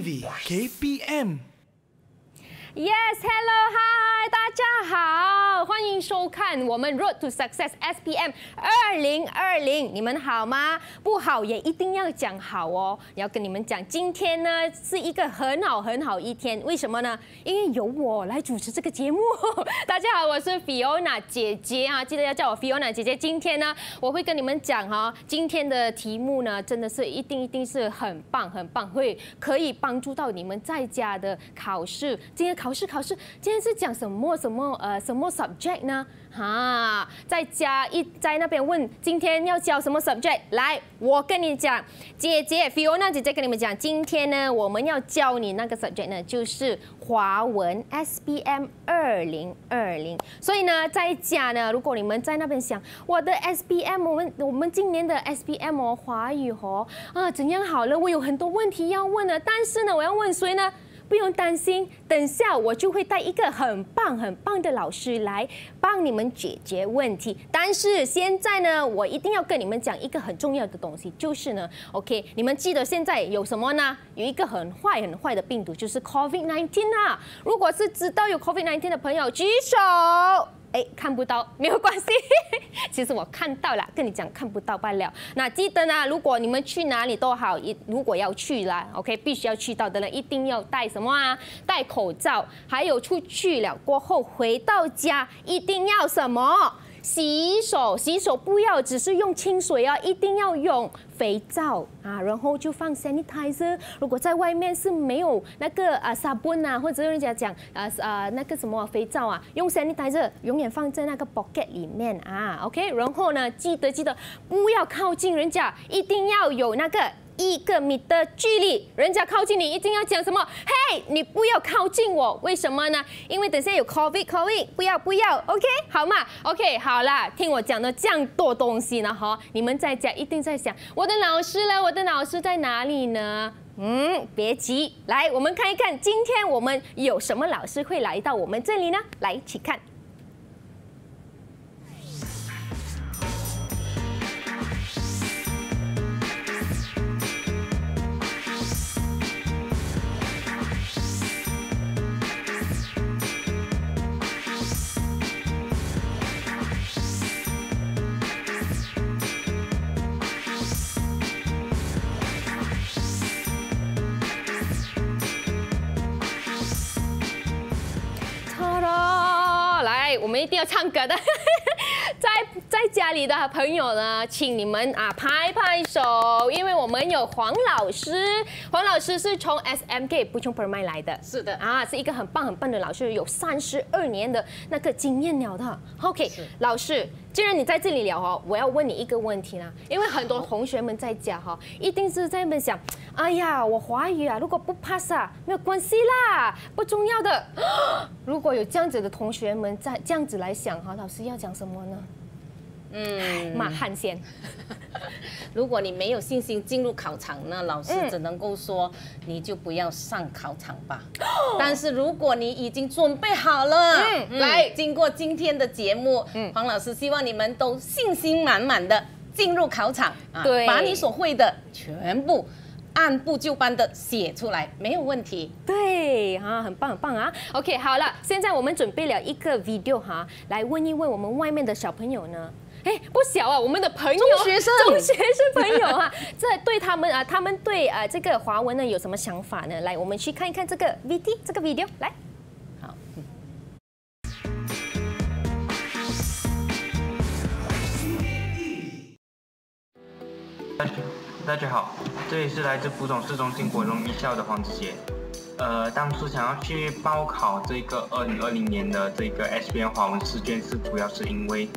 KPM。Yes, hello, hi，大家好，欢迎收看我们《Road to Success SPM 2020》。你们好吗？不好也一定要讲好哦。要跟你们讲，今天呢是一个很好很好一天。为什么呢？因为由我来主持这个节目。大家好，我是 Fiona 姐姐啊，记得要叫我 Fiona 姐姐。今天呢，我会跟你们讲哈，今天的题目呢，真的是一定一定是很棒很棒，会可以帮助到你们在家的考试。今天考。考试考试，今天是讲什么什么呃什么 subject 呢？哈，在家一在那边问，今天要教什么 subject？来，我跟你讲，姐姐，Fiona 姐姐跟你们讲，今天呢我们要教你那个 subject 呢，就是华文 S B M 二零二零。所以呢，在家呢，如果你们在那边想，我的 S B M，我们我们今年的 S B M 华语哦啊怎样好了，我有很多问题要问呢。但是呢，我要问谁呢？不用担心，等下我就会带一个很棒很棒的老师来帮你们解决问题。但是现在呢，我一定要跟你们讲一个很重要的东西，就是呢，OK，你们记得现在有什么呢？有一个很坏很坏的病毒，就是 COVID-19 啊。如果是知道有 COVID-19 的朋友，举手。哎，看不到 没有关系，其实我看到了，跟你讲看不到罢了。那记得呢，如果你们去哪里都好，如果要去啦 o k 必须要去到的人一定要戴什么啊？戴口罩，还有出去了过后回到家一定要什么？洗手，洗手不要只是用清水啊，一定要用肥皂啊，然后就放 sanitizer。如果在外面是没有那个啊，soap 啊，或者人家讲啊啊那个什么肥皂啊，用 sanitizer 永远放在那个 pocket 里面啊，OK。然后呢，记得记得不要靠近人家，一定要有那个。一个米的距离，人家靠近你，一定要讲什么？嘿，你不要靠近我，为什么呢？因为等下有 COVID，COVID，不要，不要，OK，好嘛，OK，好啦，听我讲了这样多东西呢，哈，你们在家一定在想，我的老师呢？我的老师在哪里呢？嗯，别急，来，我们看一看，今天我们有什么老师会来到我们这里呢？来，请看。唱歌的，在在家里的朋友呢，请你们啊拍拍手，因为我们有黄老师，黄老师是从 SMK 补充 a i 来的，是的啊，是一个很棒很棒的老师，有三十二年的那个经验了的。OK，老师，既然你在这里聊哦，我要问你一个问题啦，因为很多同学们在家哈，一定是在那边想。哎呀，我华语啊，如果不 pass 啊，没有关系啦，不重要的。如果有这样子的同学们在这样子来想哈，老师要讲什么呢？嗯，骂汉奸。如果你没有信心进入考场那老师只能够说你就不要上考场吧。但是如果你已经准备好了，来经过今天的节目，黄老师希望你们都信心满满的进入考场啊，把你所会的全部。按部就班的写出来没有问题，对哈，很棒很棒啊。OK，好了，现在我们准备了一个 video 哈，来问一问我们外面的小朋友呢？哎，不小啊，我们的朋友，中学生，中学生朋友啊，这对他们啊，他们对啊这个华文呢有什么想法呢？来，我们去看一看这个 video，这个 video，来，好，嗯。大家好，这里是来自福州市中心国中一校的黄子杰。呃，当初想要去报考这个二零二零年的这个 S B N 华文试卷，是主要是因为，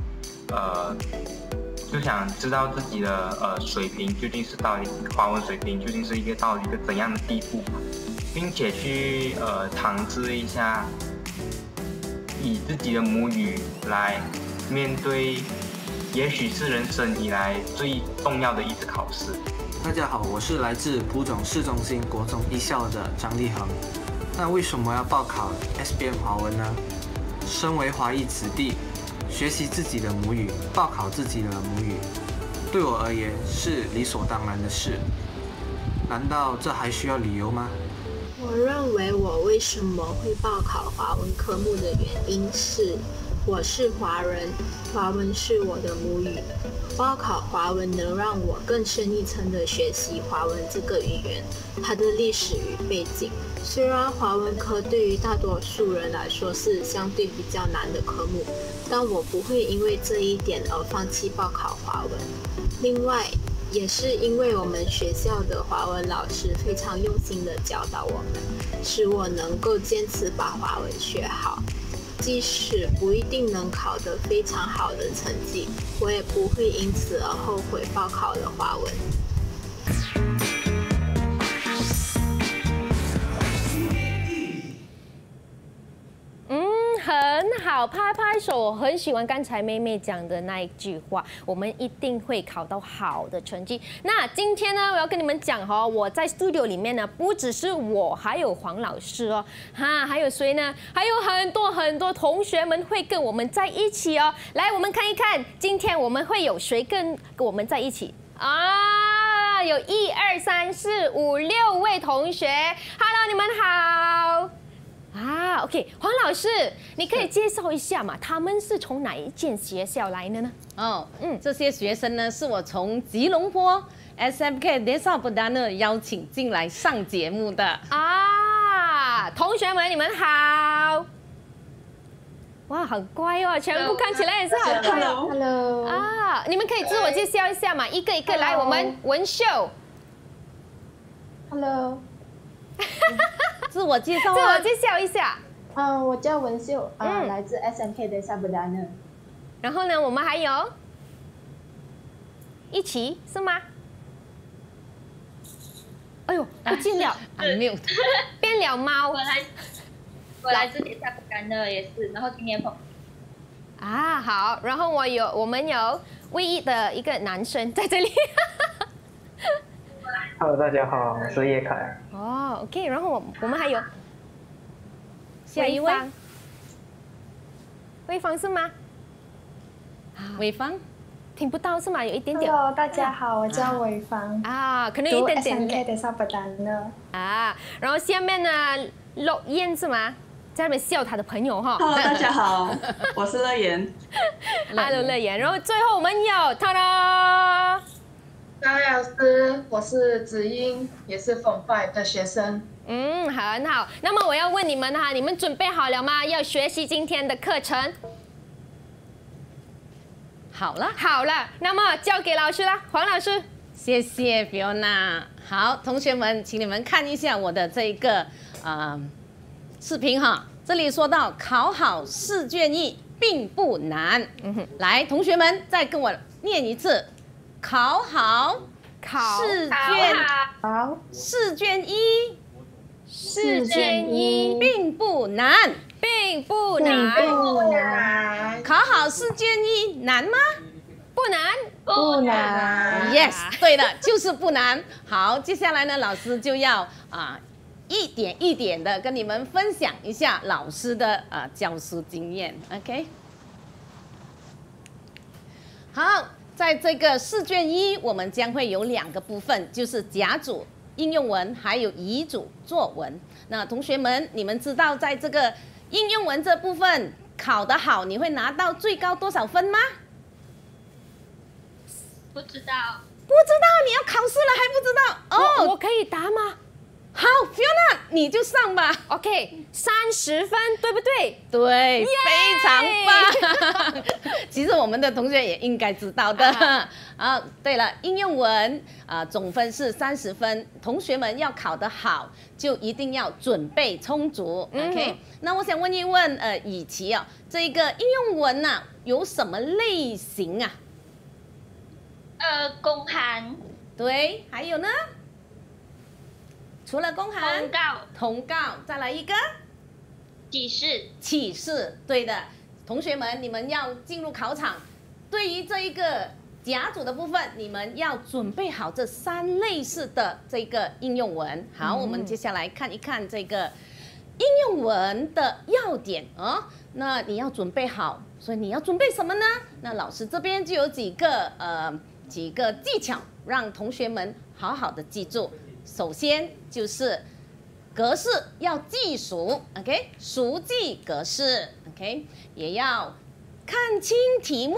呃，就想知道自己的呃水平究竟是到华文水平究竟是一个到一个怎样的地步，并且去呃尝试一下，以自己的母语来面对，也许是人生以来最重要的一次考试。大家好，我是来自普总市中心国中一校的张立恒。那为什么要报考 S B M 华文呢？身为华裔子弟，学习自己的母语，报考自己的母语，对我而言是理所当然的事。难道这还需要理由吗？我认为我为什么会报考华文科目的原因是，我是华人，华文是我的母语。报考华文能让我更深一层的学习华文这个语言，它的历史与背景。虽然华文科对于大多数人来说是相对比较难的科目，但我不会因为这一点而放弃报考华文。另外，也是因为我们学校的华文老师非常用心地教导我们，使我能够坚持把华文学好。即使不一定能考得非常好的成绩，我也不会因此而后悔报考了华文。好，拍拍手！我很喜欢刚才妹妹讲的那一句话，我们一定会考到好的成绩。那今天呢，我要跟你们讲哈，我在 studio 里面呢，不只是我，还有黄老师哦，哈，还有谁呢？还有很多很多同学们会跟我们在一起哦。来，我们看一看，今天我们会有谁跟我们在一起？啊，有一二三四五六位同学。Hello，你们好。啊，OK，黄老师，你可以介绍一下嘛？他们是从哪一间学校来的呢？哦，嗯，这些学生呢，是我从吉隆坡 SMK Desa b a d a n 邀请进来上节目的。啊，同学们，你们好。哇，好乖哦，全部看起来也是好乖。Hello。啊，你们可以自我介绍一下嘛？一个一个来，我们文秀。Hello。自我介绍，自我介绍一下。啊，我叫文秀，啊，来自 SMK 的萨布达呢。然后呢，我们还有，一起是吗？哎呦，不见了，俺 mute。边 聊猫。我来，我来自萨布干的也是，然后今年捧。啊，好，然后我有，我们有唯一的一个男生在这里。Hello，大家好，我是叶凯。哦，OK，然后我我们还有下一位，魏芳是吗？魏芳，听不到是吗？有一点点。Hello，大家好，我叫伟芳。啊，可能有一点点。读 S K 的呢。啊，然后下面呢，乐燕是吗？在那边笑他的朋友哈。Hello，大家好，我是乐言。Hello，乐言。然后最后我们有他了。高老师，我是子英，也是 Form Five 的学生。嗯，很好。那么我要问你们哈，你们准备好了吗？要学习今天的课程？好了，好了。那么交给老师了，黄老师。谢谢 Fiona。好，同学们，请你们看一下我的这一个啊视频哈。这里说到考好试卷一并不难。嗯哼。来，同学们，再跟我念一次。考好试卷，好试卷一，试卷一并不难，并不难，考好试卷一难吗？不难，不难，yes，对的，就是不难。好，接下来呢，老师就要啊一点一点的跟你们分享一下老师的啊教师经验，OK？好。在这个试卷一，我们将会有两个部分，就是甲组应用文，还有乙组作文。那同学们，你们知道在这个应用文这部分考得好，你会拿到最高多少分吗？不知道，不知道，你要考试了还不知道？哦，我可以答吗？好，Fiona，你就上吧。OK，三十分，对不对？对，非常棒。其实我们的同学也应该知道的。啊，对了，应用文啊，总分是三十分，同学们要考得好，就一定要准备充足。OK，那我想问一问，呃，雨琪啊，这个应用文呢，有什么类型啊？呃，公函。对，还有呢？除了公告、通告，再来一个启示、启示，对的，同学们，你们要进入考场。对于这一个甲组的部分，你们要准备好这三类似的这个应用文。好，我们接下来看一看这个应用文的要点啊。那你要准备好，所以你要准备什么呢？那老师这边就有几个呃几个技巧，让同学们好好的记住。首先就是格式要记熟，OK，熟记格式，OK，也要看清题目。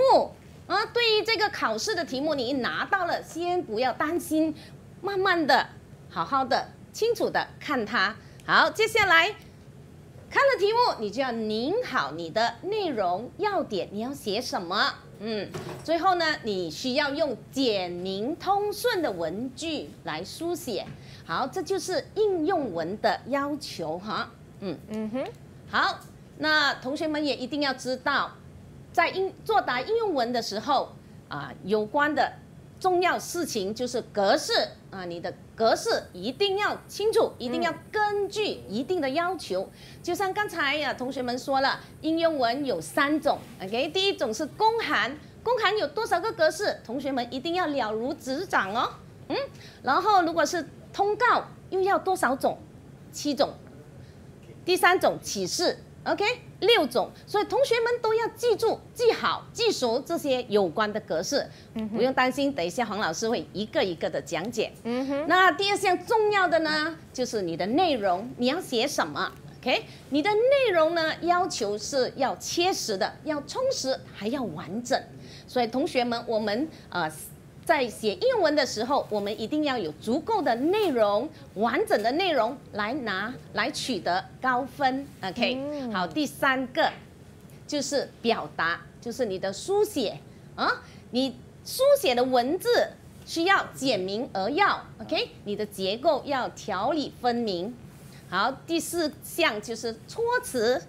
啊，对于这个考试的题目，你拿到了先不要担心，慢慢的、好好的、清楚的看它。好，接下来看了题目，你就要拧好你的内容要点，你要写什么？嗯，最后呢，你需要用简明通顺的文句来书写。好，这就是应用文的要求哈，嗯嗯哼，好，那同学们也一定要知道，在应作答应用文的时候啊，有关的重要事情就是格式啊，你的格式一定要清楚，一定要根据一定的要求。就像刚才呀，同学们说了，应用文有三种，OK，第一种是公函，公函有多少个格式，同学们一定要了如指掌哦，嗯，然后如果是。通告又要多少种？七种。第三种启示，OK，六种。所以同学们都要记住、记好、记熟这些有关的格式，不用担心。等一下黄老师会一个一个的讲解。那第二项重要的呢，就是你的内容你要写什么？OK，你的内容呢要求是要切实的、要充实，还要完整。所以同学们，我们呃在写英文的时候，我们一定要有足够的内容、完整的内容来拿来取得高分。OK，好，第三个就是表达，就是你的书写啊，你书写的文字需要简明扼要。OK，你的结构要条理分明。好，第四项就是措辞，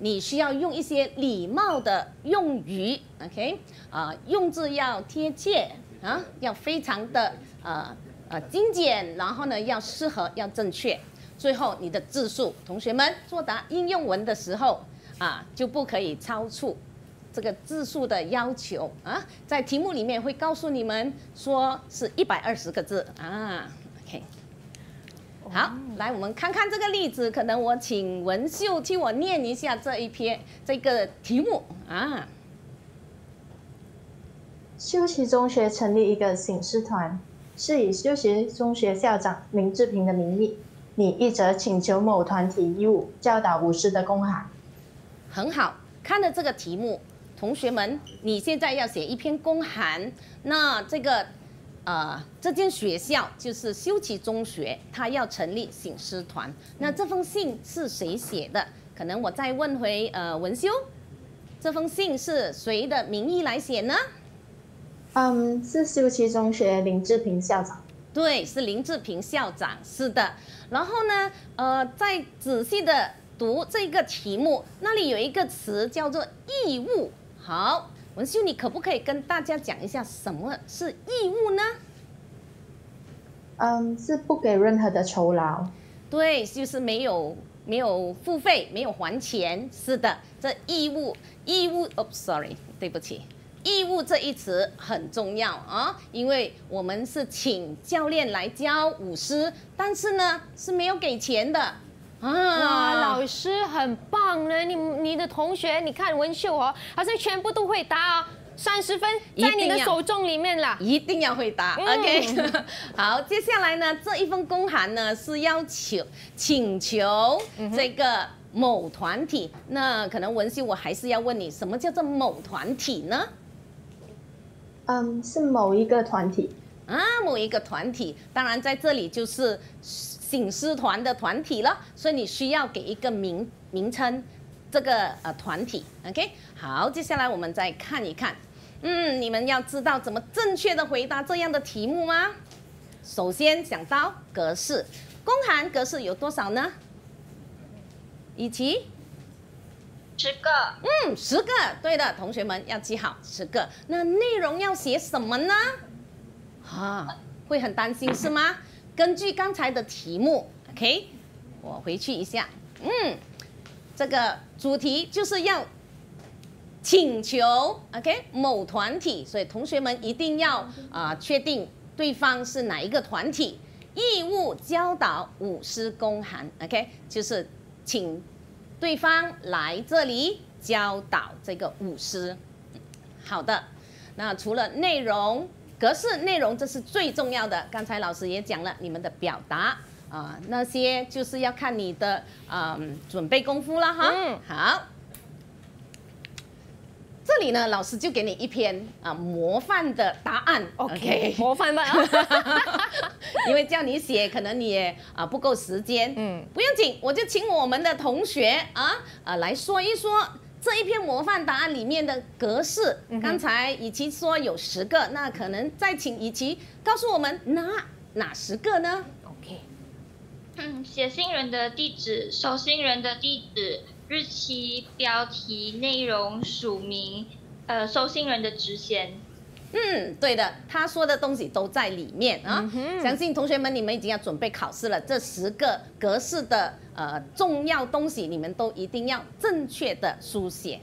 你需要用一些礼貌的用语。OK，啊，用字要贴切。啊，要非常的呃呃精简，然后呢要适合，要正确。最后你的字数，同学们作答应用文的时候啊，就不可以超出这个字数的要求啊。在题目里面会告诉你们说是一百二十个字啊。OK，好，来我们看看这个例子，可能我请文秀替我念一下这一篇这个题目啊。修齐中学成立一个醒狮团，是以修齐中学校长林志平的名义，拟一则请求某团体义务教导舞狮的公函。很好，看了这个题目，同学们，你现在要写一篇公函。那这个，呃，这间学校就是修齐中学，它要成立醒狮团。那这封信是谁写的？可能我再问回呃文修，这封信是谁的名义来写呢？嗯，是修奇中学林志平校长。对，是林志平校长，是的。然后呢，呃，再仔细的读这个题目，那里有一个词叫做义务。好，文秀，你可不可以跟大家讲一下什么是义务呢？嗯，是不给任何的酬劳。对，就是没有没有付费，没有还钱。是的，这义务义务。哦，sorry，对不起。义务这一词很重要啊，因为我们是请教练来教舞狮，但是呢是没有给钱的啊。老师很棒呢。你你的同学，你看文秀哦，好像全部都会答哦。三十分在你的手中里面了，一定要会答。OK，好，接下来呢这一封公函呢是要求请求这个某团体，那可能文秀我还是要问你，什么叫做某团体呢？嗯，是某一个团体啊，某一个团体，当然在这里就是醒狮团的团体了，所以你需要给一个名名称，这个呃团体，OK，好，接下来我们再看一看，嗯，你们要知道怎么正确的回答这样的题目吗？首先想到格式，公函格式有多少呢？以及。十个，嗯，十个，对的，同学们要记好十个。那内容要写什么呢？啊，会很担心是吗？根据刚才的题目，OK，我回去一下。嗯，这个主题就是要请求，OK，某团体，所以同学们一定要啊确定对方是哪一个团体。义务教导五师公函，OK，就是请。对方来这里教导这个舞狮，好的。那除了内容格式，内容这是最重要的。刚才老师也讲了，你们的表达啊，那些就是要看你的啊准备功夫了哈。嗯，好。这里呢，老师就给你一篇啊模范的答案，OK，模范答案，因为叫你写，可能你也啊不够时间，嗯，不用紧，我就请我们的同学啊啊来说一说这一篇模范答案里面的格式。刚才以琪说有十个，那可能再请以琪告诉我们哪哪十个呢？OK，嗯，写信人的地址，收信人的地址。日期、标题、内容、署名，呃，收信人的职衔。嗯，对的，他说的东西都在里面啊。相信同学们，你们已经要准备考试了。这十个格式的呃重要东西，你们都一定要正确的书写。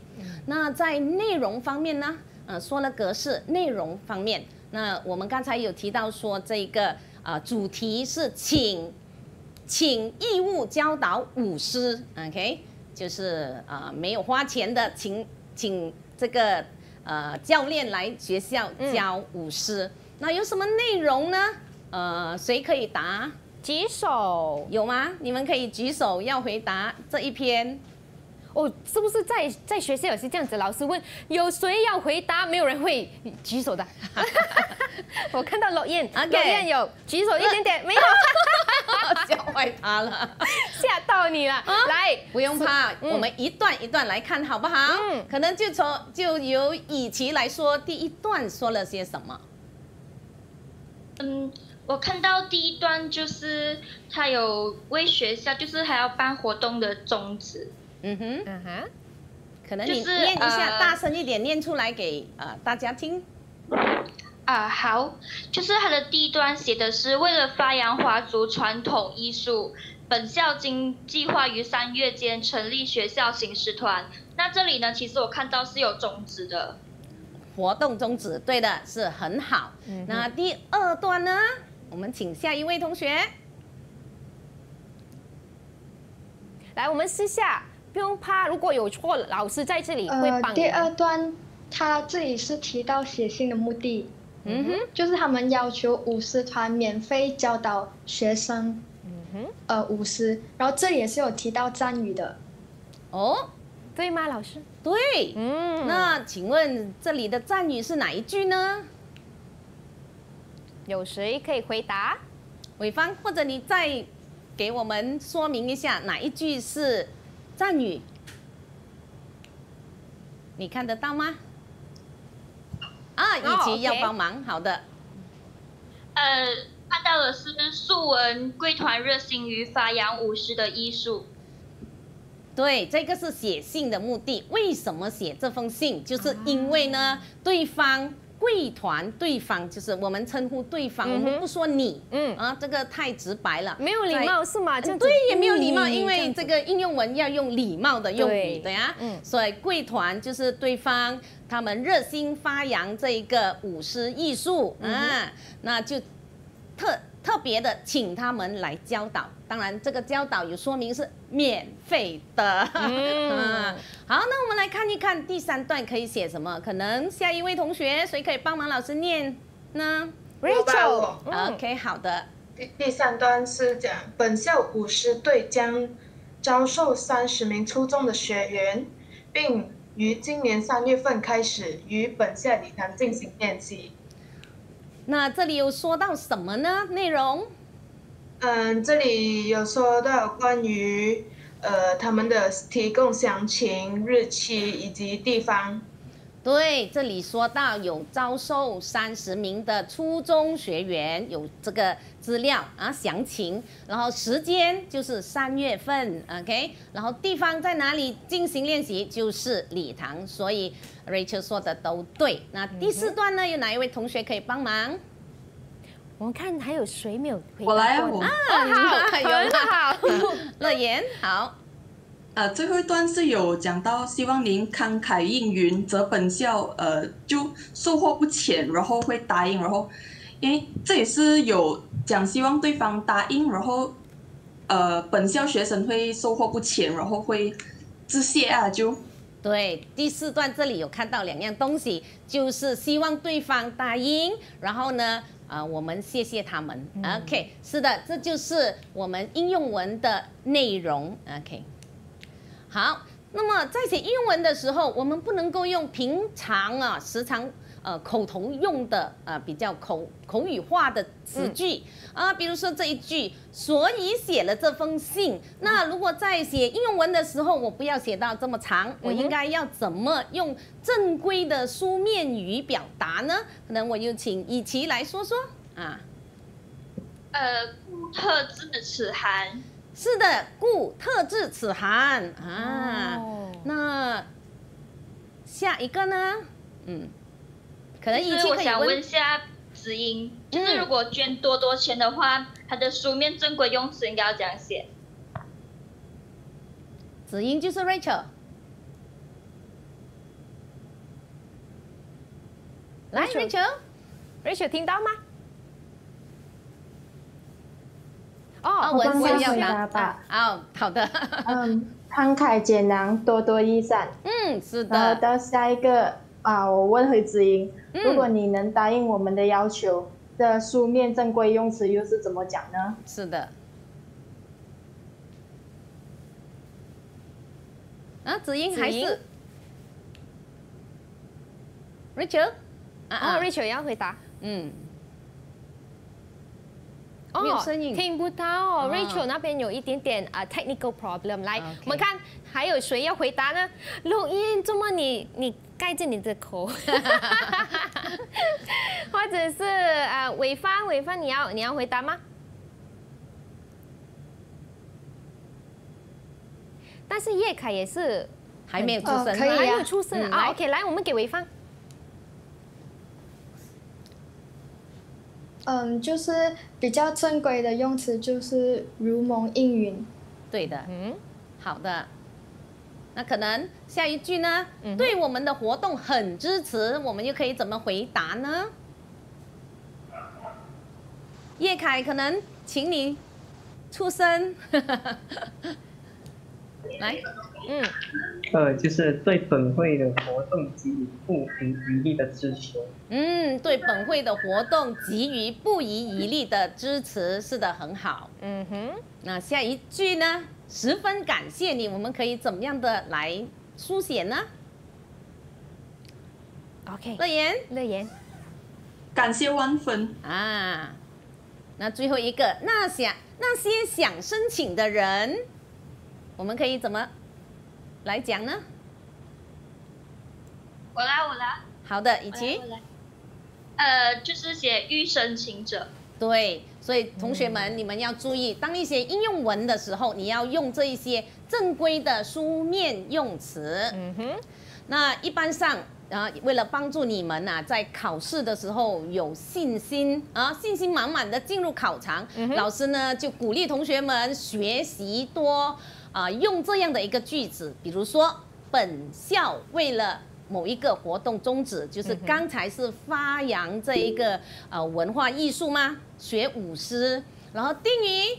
那在内容方面呢？呃，说了格式，内容方面，那我们刚才有提到说，这一个啊主题是请，请义务教导舞狮。OK。就是啊，没有花钱的，请请这个呃教练来学校教舞狮。那有什么内容呢？呃，谁可以答？举手有吗？你们可以举手要回答这一篇。哦，是不是在在学校也是这样子？老师问有谁要回答，没有人会举手的。我看到老燕，老燕有举手一点点，没有。笑坏他了，吓到你了。来，不用怕，我们一段一段来看，好不好？嗯，可能就从就由以琪来说，第一段说了些什么？嗯，我看到第一段就是他有为学校，就是还要办活动的宗旨。嗯哼，嗯哈，可能你念一下，大声一点，念出来给呃大家听。啊好，就是它的第一段写的，是为了发扬华族传统艺术，本校经计划于三月间成立学校行诗团。那这里呢，其实我看到是有宗旨的，活动宗旨，对的，是很好。那第二段呢，我们请下一位同学，来，我们私下。不用怕，如果有错，老师在这里会帮。呃，第二段，他这里是提到写信的目的，嗯哼，就是他们要求舞狮团免费教导学生，嗯哼，呃，舞狮，然后这也是有提到赞誉的，哦，对吗？老师，对，嗯，那请问这里的赞誉是哪一句呢？有谁可以回答？伟芳，或者你再给我们说明一下哪一句是？战语，你看得到吗？啊，以及要帮忙，好的。呃，看到的是素文，贵团热心于发扬武师的医术。对，这个是写信的目的。为什么写这封信？就是因为呢，对方。贵团对方就是我们称呼对方，我们不说你，嗯啊，这个太直白了，没有礼貌是吗？对，也没有礼貌，因为这个应用文要用礼貌的用语，对呀，所以贵团就是对方，他们热心发扬这一个舞狮艺术啊，那就特。特别的，请他们来教导。当然，这个教导有说明是免费的。嗯，好，那我们来看一看第三段可以写什么。可能下一位同学谁可以帮忙老师念呢？Rachel，OK，好的。第三段是讲本校舞狮队将招收三十名初中的学员，并于今年三月份开始与本校礼堂进行练习。那这里有说到什么呢？内容？嗯，这里有说到关于呃他们的提供详情、日期以及地方。对，这里说到有招收三十名的初中学员，有这个资料啊详情，然后时间就是三月份，OK，然后地方在哪里进行练习就是礼堂，所以。Rachel 说的都对。那第四段呢？有哪一位同学可以帮忙？我们看还有谁没有？我来啊！啊，好，有，好。乐言，好。呃，最后一段是有讲到，希望您慷慨应允，则本校呃就收获不浅，然后会答应，然后因为这也是有讲希望对方答应，然后呃本校学生会收获不浅，然后会致谢啊，就。对，第四段这里有看到两样东西，就是希望对方答应，然后呢，啊，我们谢谢他们。OK，是的，这就是我们应用文的内容。OK，好，那么在写应用文的时候，我们不能够用平常啊，时常。呃，口头用的啊，比较口口语化的词句啊，比如说这一句，所以写了这封信。那如果在写应用文的时候，我不要写到这么长，我应该要怎么用正规的书面语表达呢？可能我就请雨琦来说说啊。呃，故特制此函。是的，故特制此函啊。哦。那下一个呢？嗯。可能是我想问下子英，就是如果捐多多钱的话，它的书面正规用词应该要怎样写？子英就是 Rachel，来 Rachel，Rachel 听到吗？哦，我字要拿，啊，好的，嗯，慷慨解囊，多多益善。嗯，是的。然后到下一个。啊，我问回子英，如果你能答应我们的要求，的书面正规用词又是怎么讲呢？是的。啊，子英还是。Rachel，啊啊，Rachel 要回答。嗯。没有声音。听不到，Rachel 那边有一点点啊 technical problem。来，我们看还有谁要回答呢？录音，这么你你？盖见你的口，或者是呃，伟芳，伟芳，你要你要回答吗？但是叶凯也是还没有出生，还没有出生啊。OK，来我们给伟芳。嗯，就是比较正规的用词，就是如蒙应允。对的，嗯，好的。那可能下一句呢？对我们的活动很支持，我们又可以怎么回答呢？叶凯，可能请你出声。来，嗯，呃，就是对本会的活动给予不遗余力的支持。嗯，对本会的活动给予不遗余力的支持，是的，很好。嗯哼，那下一句呢？十分感谢你，我们可以怎么样的来书写呢？OK，乐言，乐言，感谢万分啊！那最后一个，那想那些想申请的人，我们可以怎么来讲呢？我来，我来，好的，雨晴，呃，就是写欲申请者，对。所以，同学们，你们要注意，当一些应用文的时候，你要用这一些正规的书面用词。嗯哼。那一般上，啊，为了帮助你们呐，在考试的时候有信心啊，信心满满的进入考场。嗯老师呢，就鼓励同学们学习多啊，用这样的一个句子，比如说，本校为了某一个活动宗旨，就是刚才是发扬这一个呃文化艺术吗？学舞狮，然后定于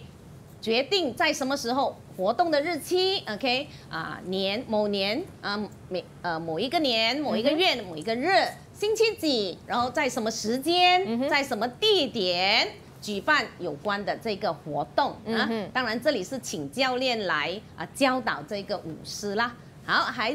决定在什么时候活动的日期，OK 啊年某年啊每呃某一个年某一个月某一个日星期几，然后在什么时间在什么地点举办有关的这个活动啊，当然这里是请教练来啊教导这个舞狮啦。好，还。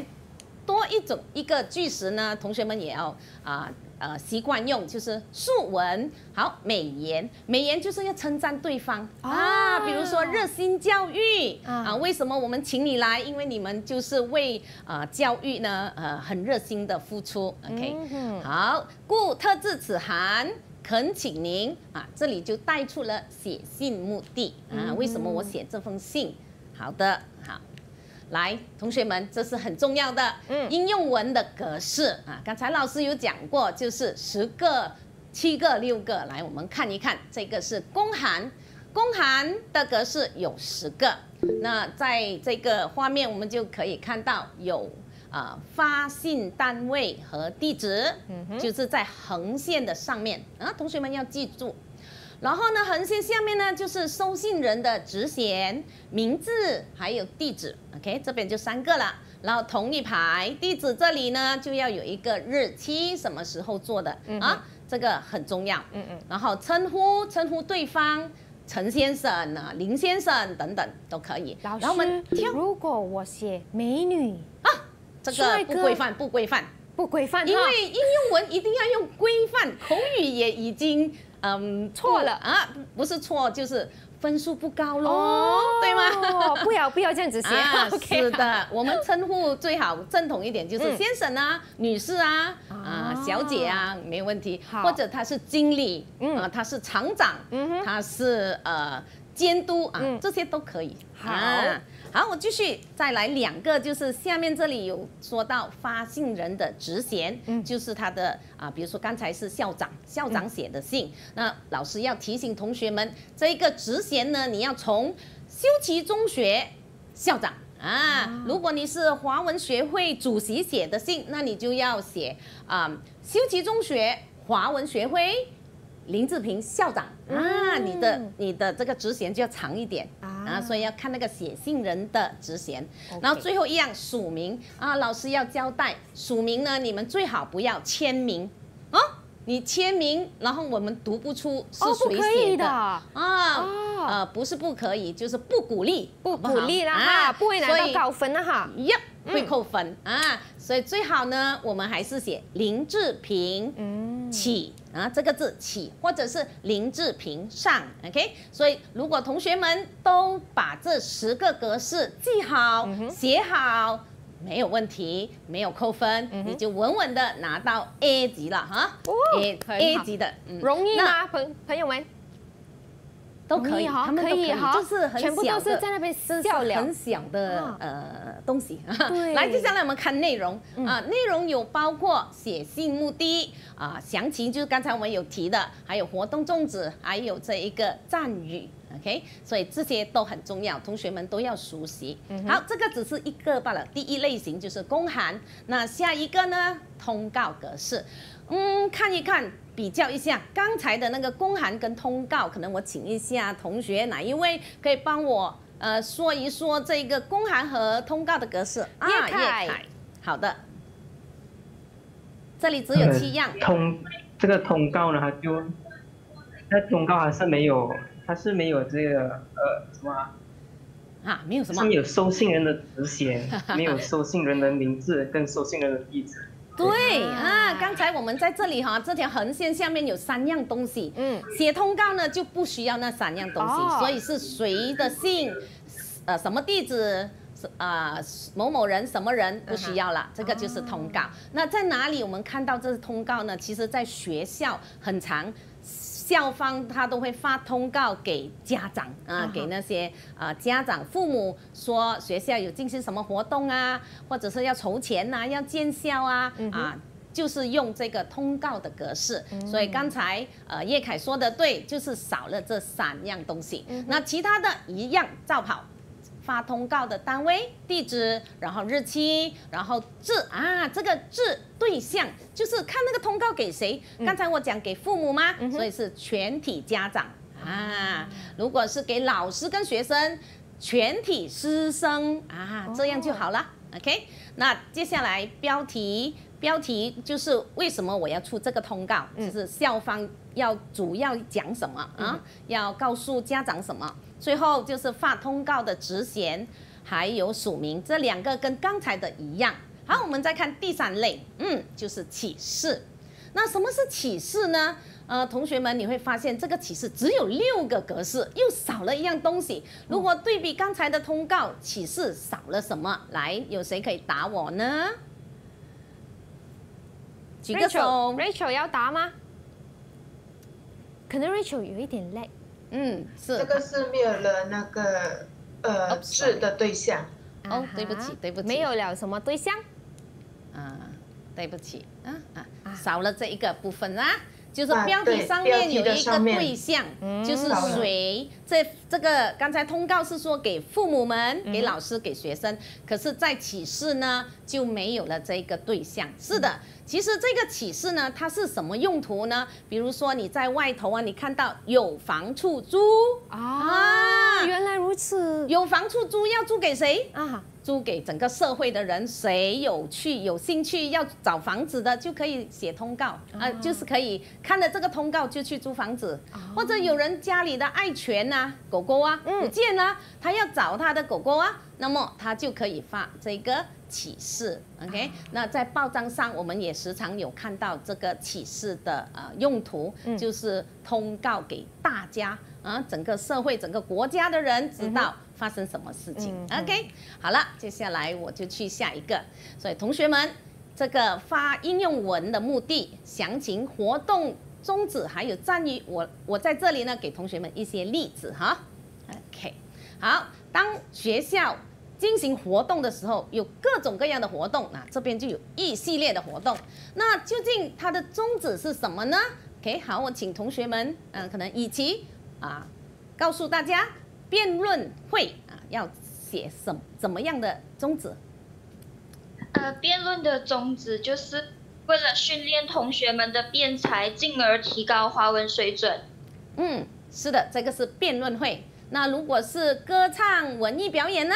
多一种一个句式呢，同学们也要啊呃习惯用，就是竖文好美言，美言就是要称赞对方啊，比如说热心教育啊，为什么我们请你来？因为你们就是为啊教育呢呃很热心的付出。OK，好，故特致此函，恳请您啊，这里就带出了写信目的啊，为什么我写这封信？好的，好。来，同学们，这是很重要的，嗯，应用文的格式啊。刚才老师有讲过，就是十个、七个、六个。来，我们看一看，这个是公函，公函的格式有十个。那在这个画面，我们就可以看到有啊发信单位和地址，就是在横线的上面啊。同学们要记住。然后呢，横线下面呢就是收信人的职衔、名字，还有地址。OK，这边就三个了。然后同一排地址这里呢就要有一个日期，什么时候做的啊？这个很重要。嗯嗯。然后称呼，称呼对方，陈先生啊，林先生等等都可以。老师，如果我写美女啊，这个不规范，不规范，不规范。因为应用文一定要用规范，口语也已经。嗯，错了啊，不是错，就是分数不高喽，对吗？不要不要这样子写，是的，我们称呼最好正统一点，就是先生啊，女士啊，啊，小姐啊，没问题，或者他是经理，嗯，他是厂长，嗯，他是呃监督啊，这些都可以，好。好，我继续再来两个，就是下面这里有说到发信人的职衔，就是他的啊，比如说刚才是校长，校长写的信，那老师要提醒同学们，这一个职衔呢，你要从修齐中学校长啊，如果你是华文学会主席写的信，那你就要写啊，修齐中学华文学会。林志平校长啊，你的你的这个职衔就要长一点啊，所以要看那个写信人的直线。然后最后一样署名啊，老师要交代署名呢，你们最好不要签名啊，你签名然后我们读不出是谁写的啊，呃不是不可以，就是不鼓励不鼓励啦啊，不会拿到高分的哈，会扣分啊，所以最好呢我们还是写林志平起啊，这个字起，或者是林志平上，OK。所以如果同学们都把这十个格式记好、写好，没有问题，没有扣分，你就稳稳的拿到 A 级了哈。哇，A A 级的，容易吗？朋朋友们？都可以，哈，可以，就是很的，全部都是在那边撕掉很小的呃东西。对，来接下来我们看内容啊，内容有包括写信目的啊，详情就是刚才我们有提的，还有活动宗旨，还有这一个赞誉。OK，所以这些都很重要，同学们都要熟悉。好，这个只是一个罢了，第一类型就是公函。那下一个呢？通告格式，嗯，看一看。比较一下刚才的那个公函跟通告，可能我请一下同学，哪一位可以帮我呃说一说这个公函和通告的格式啊？叶凯，好的，这里只有七样通，这个通告呢就那通告还是没有，它是没有这个呃什么啊？没有什么没有收信人的职衔，没有收信人的名字跟收信人的地址。对啊，刚才我们在这里哈，这条横线下面有三样东西。嗯，写通告呢就不需要那三样东西，所以是谁的姓，呃什么地址，是啊某某人什么人不需要了，这个就是通告。那在哪里我们看到这是通告呢？其实，在学校很长。校方他都会发通告给家长啊，给那些啊家长父母说学校有进行什么活动啊，或者是要筹钱呐，要建校啊，啊，就是用这个通告的格式。所以刚才呃叶凯说的对，就是少了这三样东西，那其他的一样照跑。发通告的单位、地址，然后日期，然后字啊，这个字对象就是看那个通告给谁。刚才我讲给父母吗？所以是全体家长啊。如果是给老师跟学生，全体师生啊，这样就好了。OK。那接下来标题，标题就是为什么我要出这个通告，就是校方要主要讲什么啊，要告诉家长什么。最后就是发通告的职衔，还有署名，这两个跟刚才的一样。好，我们再看第三类，嗯，就是启示。那什么是启示呢？呃，同学们你会发现这个启示只有六个格式，又少了一样东西。如果对比刚才的通告，启示少了什么？来，有谁可以答我呢？举个手，Rachel 要答吗？可能 Rachel 有一点累。嗯，是这个是没有了那个，呃，是的对象。哦，对不起，对不起，没有了什么对象。啊，对不起，啊啊，少了这一个部分啦。就是标题上面有一个对象，就是谁？这这个刚才通告是说给父母们、给老师、给学生，可是，在启示呢就没有了这个对象。是的，其实这个启示呢，它是什么用途呢？比如说你在外头啊，你看到有房出租啊，原来如此。有房出租要租给谁啊？租给整个社会的人，谁有去有兴趣要找房子的，就可以写通告啊，就是可以看了这个通告就去租房子，或者有人家里的爱犬呐、狗狗啊不见了，他要找他的狗狗啊，那么他就可以发这个。启示，OK？那在报章上，我们也时常有看到这个启示的呃用途，就是通告给大家啊，整个社会、整个国家的人知道发生什么事情。OK？好了，接下来我就去下一个。所以同学们，这个发应用文的目的、详情、活动宗旨还有赞誉，我我在这里呢，给同学们一些例子哈。OK？好，当学校。进行活动的时候，有各种各样的活动啊，这边就有一系列的活动。那究竟它的宗旨是什么呢？OK，好，我请同学们，嗯，可能以及啊，告诉大家辩论会啊要写什怎么样的宗旨。呃，辩论的宗旨就是为了训练同学们的辩才，进而提高华文水准。嗯，是的，这个是辩论会。那如果是歌唱文艺表演呢？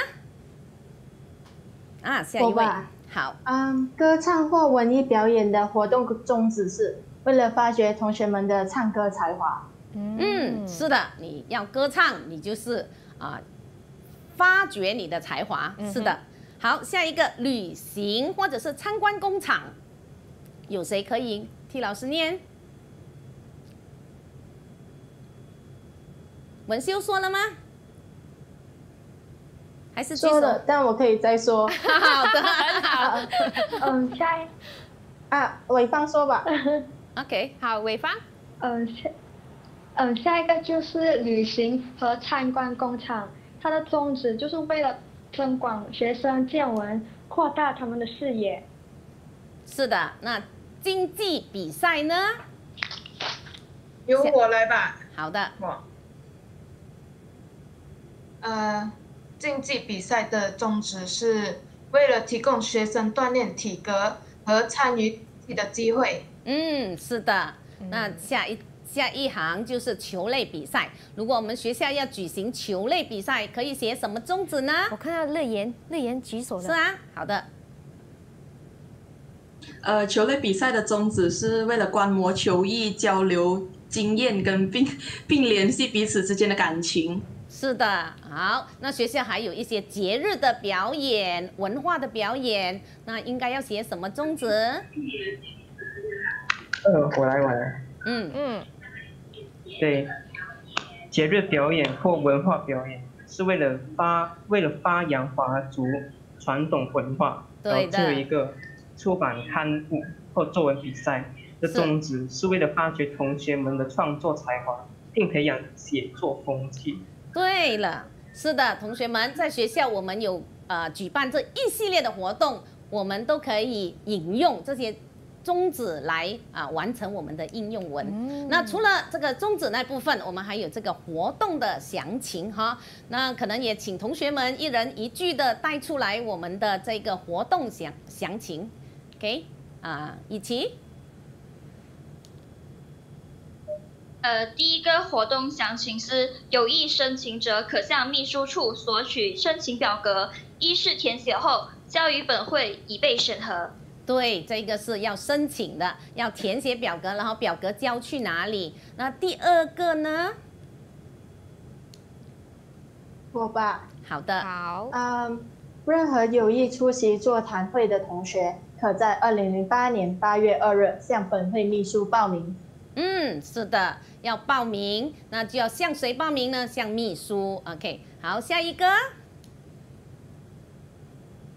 啊，下一位，好，嗯，歌唱或文艺表演的活动宗旨是为了发掘同学们的唱歌才华。嗯，是的，你要歌唱，你就是啊，发掘你的才华，是的。好，下一个旅行或者是参观工厂，有谁可以替老师念？文修说了吗？是说的，但我可以再说。好的，很好。嗯，下，一啊，伟芳说吧。OK，好，伟芳。嗯，下，嗯，下一个就是旅行和参观工厂，它的宗旨就是为了增广学生见闻，扩大他们的视野。是的，那经济比赛呢？由我来吧。好的。我。呃。竞技比赛的宗旨是为了提供学生锻炼体格和参与的机会。嗯，是的。那下一下一行就是球类比赛。如果我们学校要举行球类比赛，可以写什么宗旨呢？我看到乐言，乐言举手了。是啊，好的。呃，球类比赛的宗旨是为了观摩球艺、交流经验，跟并并联系彼此之间的感情。是的，好。那学校还有一些节日的表演、文化的表演，那应该要写什么宗旨？呃，我来我来。嗯嗯，对，节日表演或文化表演是为了发为了发扬华族传统文化。对做然后一个出版刊物或作文比赛的宗旨是为了发掘同学们的创作才华，并培养写作风气。对了，是的，同学们，在学校我们有呃举办这一系列的活动，我们都可以引用这些宗旨来啊完成我们的应用文。那除了这个宗旨那部分，我们还有这个活动的详情哈。那可能也请同学们一人一句的带出来我们的这个活动详详情，给啊，一起。呃，第一个活动详情是，有意申请者可向秘书处索取申请表格，一是填写后交于本会已被审核。对，这个是要申请的，要填写表格，然后表格交去哪里？那第二个呢？我吧，好的，好，嗯，任何有意出席座谈会的同学，可在二零零八年八月二日向本会秘书报名。嗯，是的。要报名，那就要向谁报名呢？向秘书。OK，好，下一个，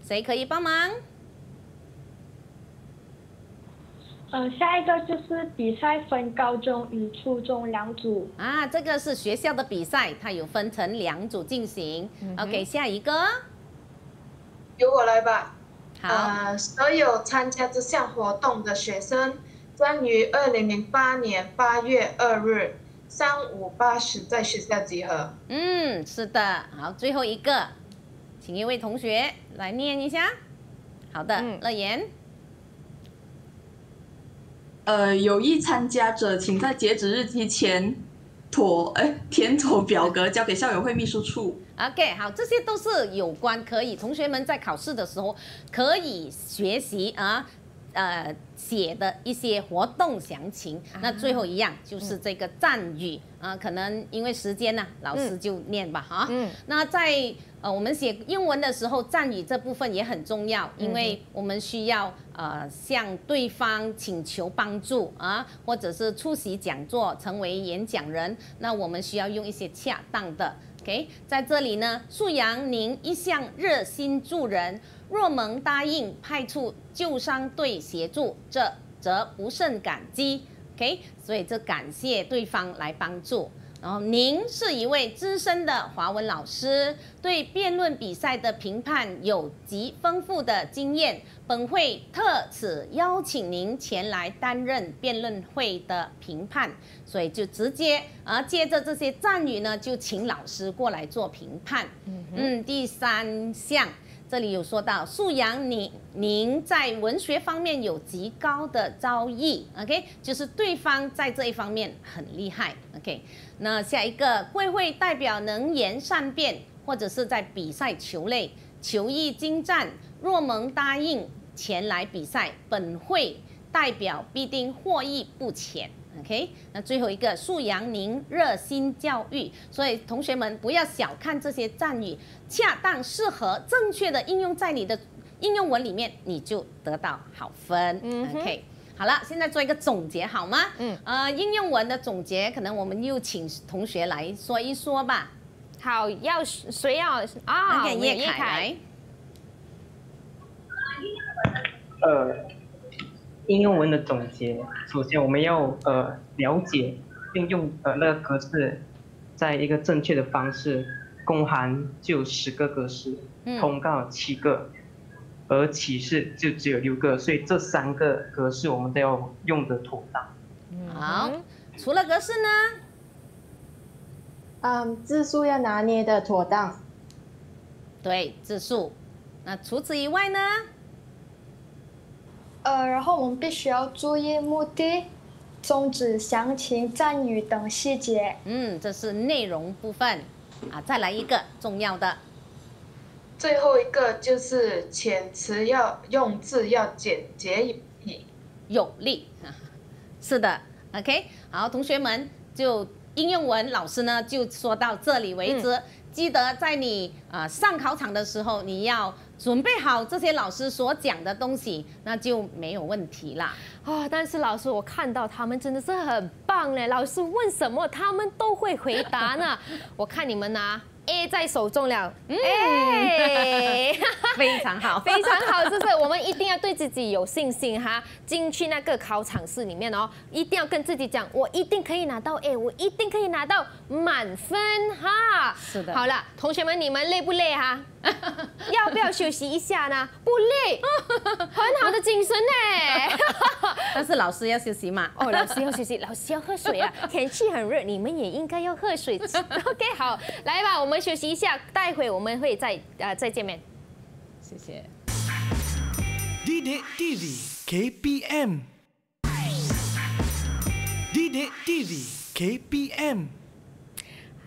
谁可以帮忙？嗯，下一个就是比赛分高中与初中两组。啊，这个是学校的比赛，它有分成两组进行。OK，下一个，由我来吧。好，所有参加这项活动的学生。将于二零零八年八月二日三五八十在学校集合。嗯，是的，好，最后一个，请一位同学来念一下。好的，乐言。呃，有意参加者，请在截止日期前妥哎填妥表格，交给校友会秘书处。OK，好，这些都是有关可以同学们在考试的时候可以学习啊，呃。写的一些活动详情，那最后一样就是这个赞语啊，可能因为时间呢，老师就念吧哈。嗯，那在呃我们写英文的时候，赞语这部分也很重要，因为我们需要呃向对方请求帮助啊，或者是出席讲座、成为演讲人，那我们需要用一些恰当的。OK，在这里呢，素阳您一向热心助人，若蒙答应派出救伤队协助，这则不胜感激。OK，所以这感谢对方来帮助。然后，您是一位资深的华文老师，对辩论比赛的评判有极丰富的经验。本会特此邀请您前来担任辩论会的评判，所以就直接而借着这些赞誉呢，就请老师过来做评判。嗯，第三项。这里有说到素阳，你您在文学方面有极高的造诣，OK，就是对方在这一方面很厉害，OK。那下一个，贵会代表能言善辩，或者是在比赛球类球艺精湛，若蒙答应前来比赛，本会代表必定获益不浅。OK，那最后一个素阳宁热心教育，所以同学们不要小看这些赞语，恰当适合正确的应用在你的应用文里面，你就得到好分。OK，好了，现在做一个总结好吗？嗯，呃，应用文的总结，可能我们又请同学来说一说吧。好，要谁要啊？点叶凯呃。应用文的总结，首先我们要呃了解应用呃那个格式，在一个正确的方式。公函就十个格式，通告七个，而启事就只有六个，所以这三个格式我们都要用的妥当。好，除了格式呢？嗯，字数要拿捏的妥当。对，字数。那除此以外呢？呃，然后我们必须要注意目的、宗旨、详情、赞誉等细节。嗯，这是内容部分。啊，再来一个重要的，最后一个就是遣词要用字要简洁有力。是的，OK，好，同学们，就应用文老师呢就说到这里为止。记得在你啊上考场的时候，你要。准备好这些老师所讲的东西，那就没有问题啦。啊，但是老师，我看到他们真的是很棒嘞，老师问什么他们都会回答呢。我看你们呐。捏在手中了，哎，非常好，非常好，是不是我们一定要对自己有信心哈。进去那个考场室里面哦，一定要跟自己讲，我一定可以拿到，哎，我一定可以拿到满分哈。是的，好了，同学们，你们累不累哈？要不要休息一下呢？不累，很好的精神呢。但是老师要休息嘛？哦，老师要休息，老师要喝水啊。天气很热，你们也应该要喝水。OK，好，来吧，我们。休息一下，待会我们会再啊再见面。谢谢。D D T V K P M。D D T V K P M。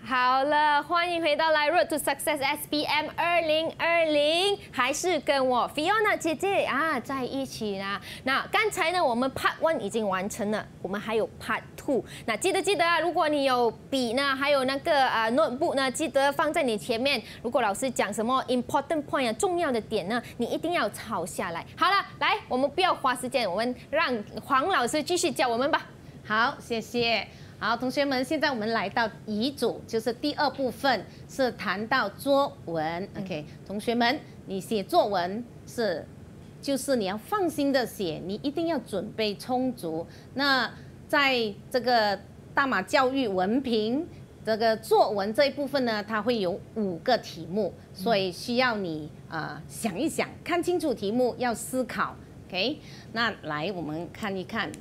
好了，欢迎回到《l i Road to Success s B m 二零二零》，还是跟我 Fiona 姐姐啊在一起呢。那刚才呢，我们 Part One 已经完成了，我们还有 Part Two。那记得记得啊，如果你有笔呢，还有那个呃，notebook 呢，记得放在你前面。如果老师讲什么 important point 啊，重要的点呢，你一定要抄下来。好了，来，我们不要花时间，我们让黄老师继续教我们吧。好，谢谢。好，同学们，现在我们来到乙组，就是第二部分是谈到作文。OK，同学们，你写作文是，就是你要放心的写，你一定要准备充足。那在这个大马教育文凭这个作文这一部分呢，它会有五个题目，所以需要你呃想一想，看清楚题目，要思考。OK，那来我们看一看，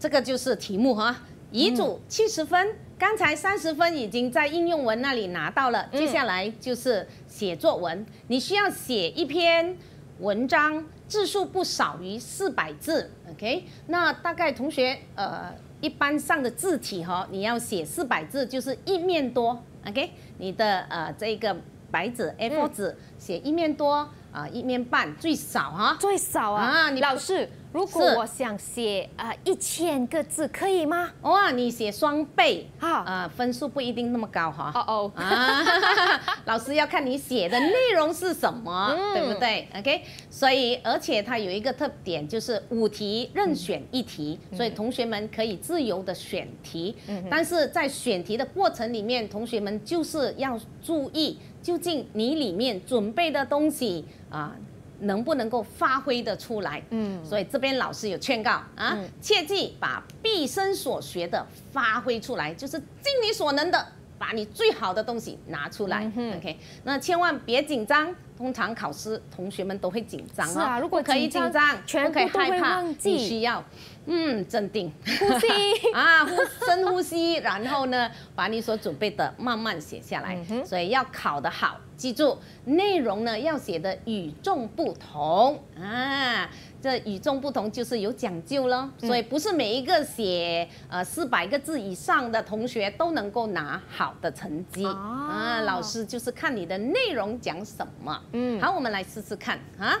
这个就是题目哈。遗嘱七十分，刚才三十分已经在应用文那里拿到了，接下来就是写作文。你需要写一篇文章，字数不少于四百字。OK，那大概同学呃，一般上的字体哈，你要写四百字就是一面多。OK，你的呃这个白纸 A4 纸写一面多啊，一面半最少哈。最少啊！啊，你老师。如果我想写啊一千个字可以吗？哇，你写双倍哈，呃，分数不一定那么高哈。哦哦，老师要看你写的内容是什么，对不对？OK，所以而且它有一个特点就是五题任选一题，所以同学们可以自由的选题，但是在选题的过程里面，同学们就是要注意，究竟你里面准备的东西啊。能不能够发挥的出来？嗯，所以这边老师有劝告啊，切记把毕生所学的发挥出来，就是尽你所能的把你最好的东西拿出来。OK，那千万别紧张，通常考试同学们都会紧张啊。如果可以紧张，可以害怕，记。需要，嗯，镇定，呼吸 啊，深呼吸，然后呢，把你所准备的慢慢写下来。所以要考得好。记住，内容呢要写的与众不同啊！这与众不同就是有讲究了，所以不是每一个写呃四百个字以上的同学都能够拿好的成绩啊。老师就是看你的内容讲什么。嗯，好，我们来试试看啊。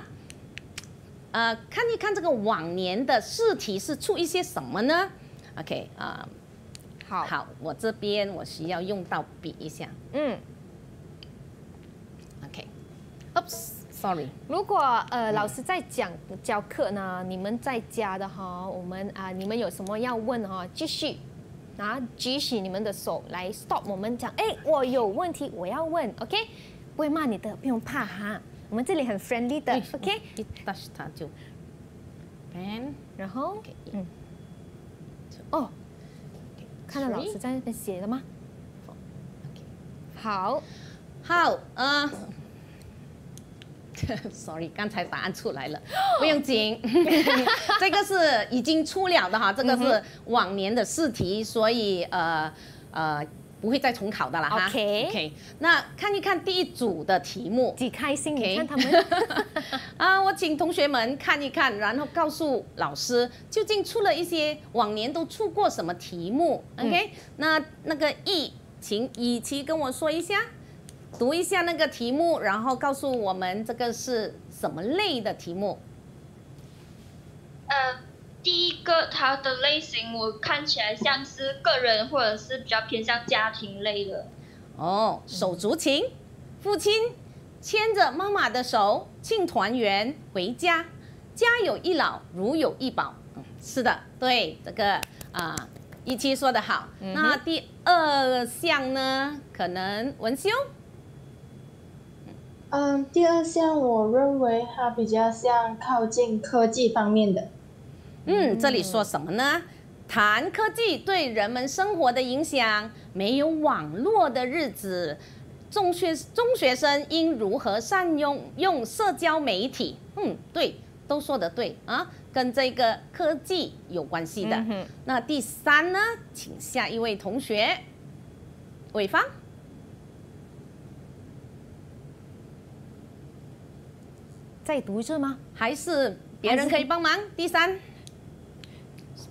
呃，看一看这个往年的试题是出一些什么呢？OK 啊，好，我这边我需要用到笔一下。嗯。Oops, sorry. 如果呃老师在讲教课呢，你们在家的哈，我们啊，你们有什么要问哈，继续，拿举起你们的手来 stop 我们讲，哎，我有问题我要问，OK，不会骂你的，不用怕哈，我们这里很 friendly 的，OK。Touch t h 就，pen，然后，嗯，哦，看到老师在那边写了吗？好，好，呃，Sorry，刚才答案出来了，不用紧，这个是已经出了的哈，这个是往年的试题，所以呃呃不会再重考的了哈。OK，OK，那看一看第一组的题目，几开心？你看他们 啊，我请同学们看一看，然后告诉老师究竟出了一些往年都出过什么题目？OK，那那个乙，请雨琪跟我说一下。读一下那个题目，然后告诉我们这个是什么类的题目。呃，第一个它的类型，我看起来像是个人，或者是比较偏向家庭类的。哦，手足情，父亲牵着妈妈的手庆团圆回家，家有一老如有一宝。是的，对这个啊，一七说的好。那第二项呢，可能文修。嗯，第二项，我认为它比较像靠近科技方面的。嗯，这里说什么呢？谈科技对人们生活的影响。没有网络的日子，中学中学生应如何善用用社交媒体？嗯，对，都说的对啊，跟这个科技有关系的。那第三呢？请下一位同学，伟芳。再读一次吗？还是别人可以帮忙？第三，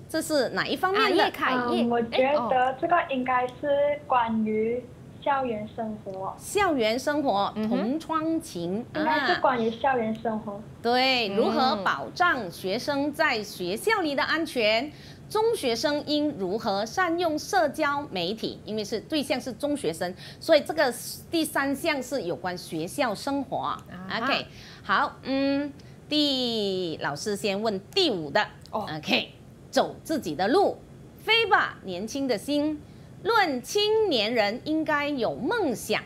这是哪一方面的？叶凯叶，我觉得这个应该是关于校园生活。校园生活，同窗情。应该是关于校园生活。对，如何保障学生在学校里的安全？中学生应如何善用社交媒体？因为是对象是中学生，所以这个第三项是有关学校生活。OK。好，嗯，第老师先问第五的，OK，走自己的路，飞吧年轻的心，论青年人应该有梦想，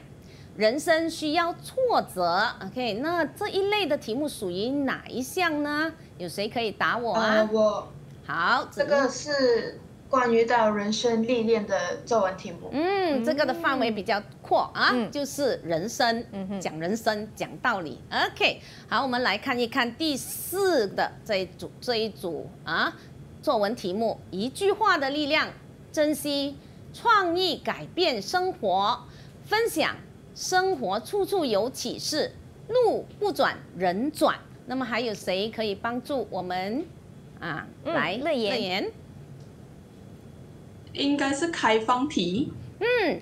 人生需要挫折，OK，那这一类的题目属于哪一项呢？有谁可以答我啊？我，好，这个是。关于到人生历练的作文题目，嗯，这个的范围比较阔啊，就是人生，嗯、讲人生，讲道理。OK，好，我们来看一看第四的这一组这一组啊，作文题目：一句话的力量，珍惜，创意改变生活，分享，生活处处有启示，路不转人转。那么还有谁可以帮助我们啊？来，乐言。应该是开放题。嗯。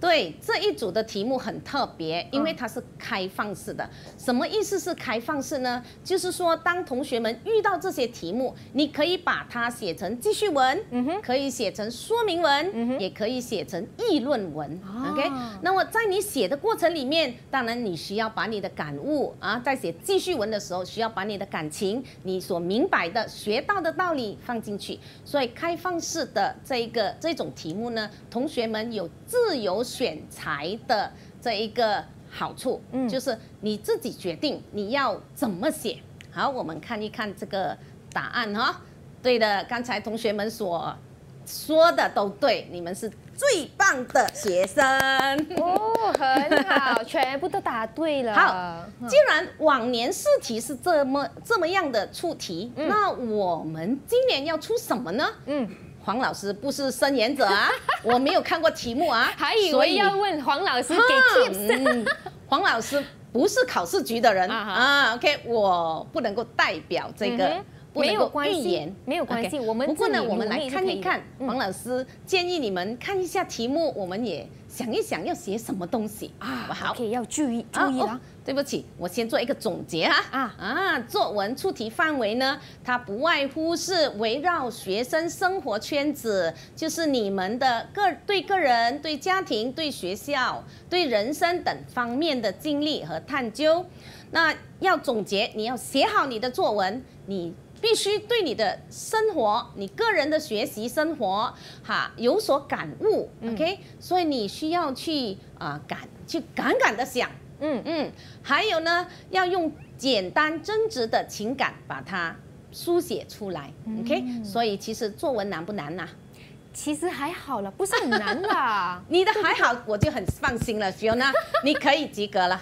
对这一组的题目很特别，因为它是开放式的。什么意思是开放式呢？就是说，当同学们遇到这些题目，你可以把它写成记叙文，嗯哼，可以写成说明文，嗯哼，也可以写成议论文。OK，那么在你写的过程里面，当然你需要把你的感悟啊，在写记叙文的时候，需要把你的感情、你所明白的、学到的道理放进去。所以开放式的这一个这种题目呢，同学们有自由。选材的这一个好处，嗯，就是你自己决定你要怎么写。好，我们看一看这个答案哈。对的，刚才同学们所说，的都对，你们是最棒的学生哦，很好，全部都答对了。好，既然往年试题是这么这么样的出题，那我们今年要出什么呢？嗯。黄老师不是声言者啊，我没有看过题目啊，还以为要问黄老师给 tips。黄老师不是考试局的人啊，OK，我不能够代表这个，不能够预言，没有关系，不。不过呢，我们来看一看，黄老师建议你们看一下题目，我们也想一想要写什么东西啊，好，要注意注意了。对不起，我先做一个总结啊啊啊！作文出题范围呢，它不外乎是围绕学生生活圈子，就是你们的个对个人、对家庭、对学校、对人生等方面的经历和探究。那要总结，你要写好你的作文，你必须对你的生活、你个人的学习生活哈有所感悟。OK，所以你需要去啊感，去感感的想。嗯嗯，还有呢，要用简单真挚的情感把它书写出来，OK。所以其实作文难不难呐？其实还好了，不是很难啦。你的还好，我就很放心了，Fiona，你可以及格了，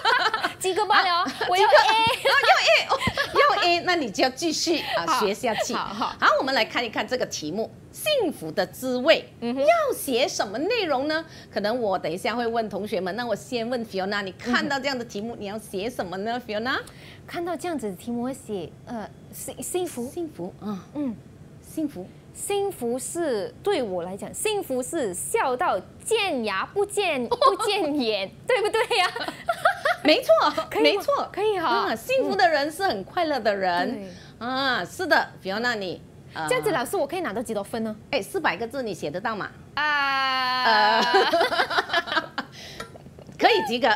及格罢了，我要 A，要 A，要 A，那你就继续啊，学下去。好，好，好。我们来看一看这个题目，《幸福的滋味》，要写什么内容呢？可能我等一下会问同学们，那我先问 Fiona，你看到这样的题目，你要写什么呢？Fiona，看到这样子的题目，我写，呃，幸幸福，幸福，啊，嗯，幸福。幸福是对我来讲，幸福是笑到见牙不见 不见眼，对不对呀？没错，没错，可以哈。幸福的人是很快乐的人，啊，是的，比如，那你，这样子老师我可以拿到几多分呢？哎，四百个字你写得到吗？啊。可以及格，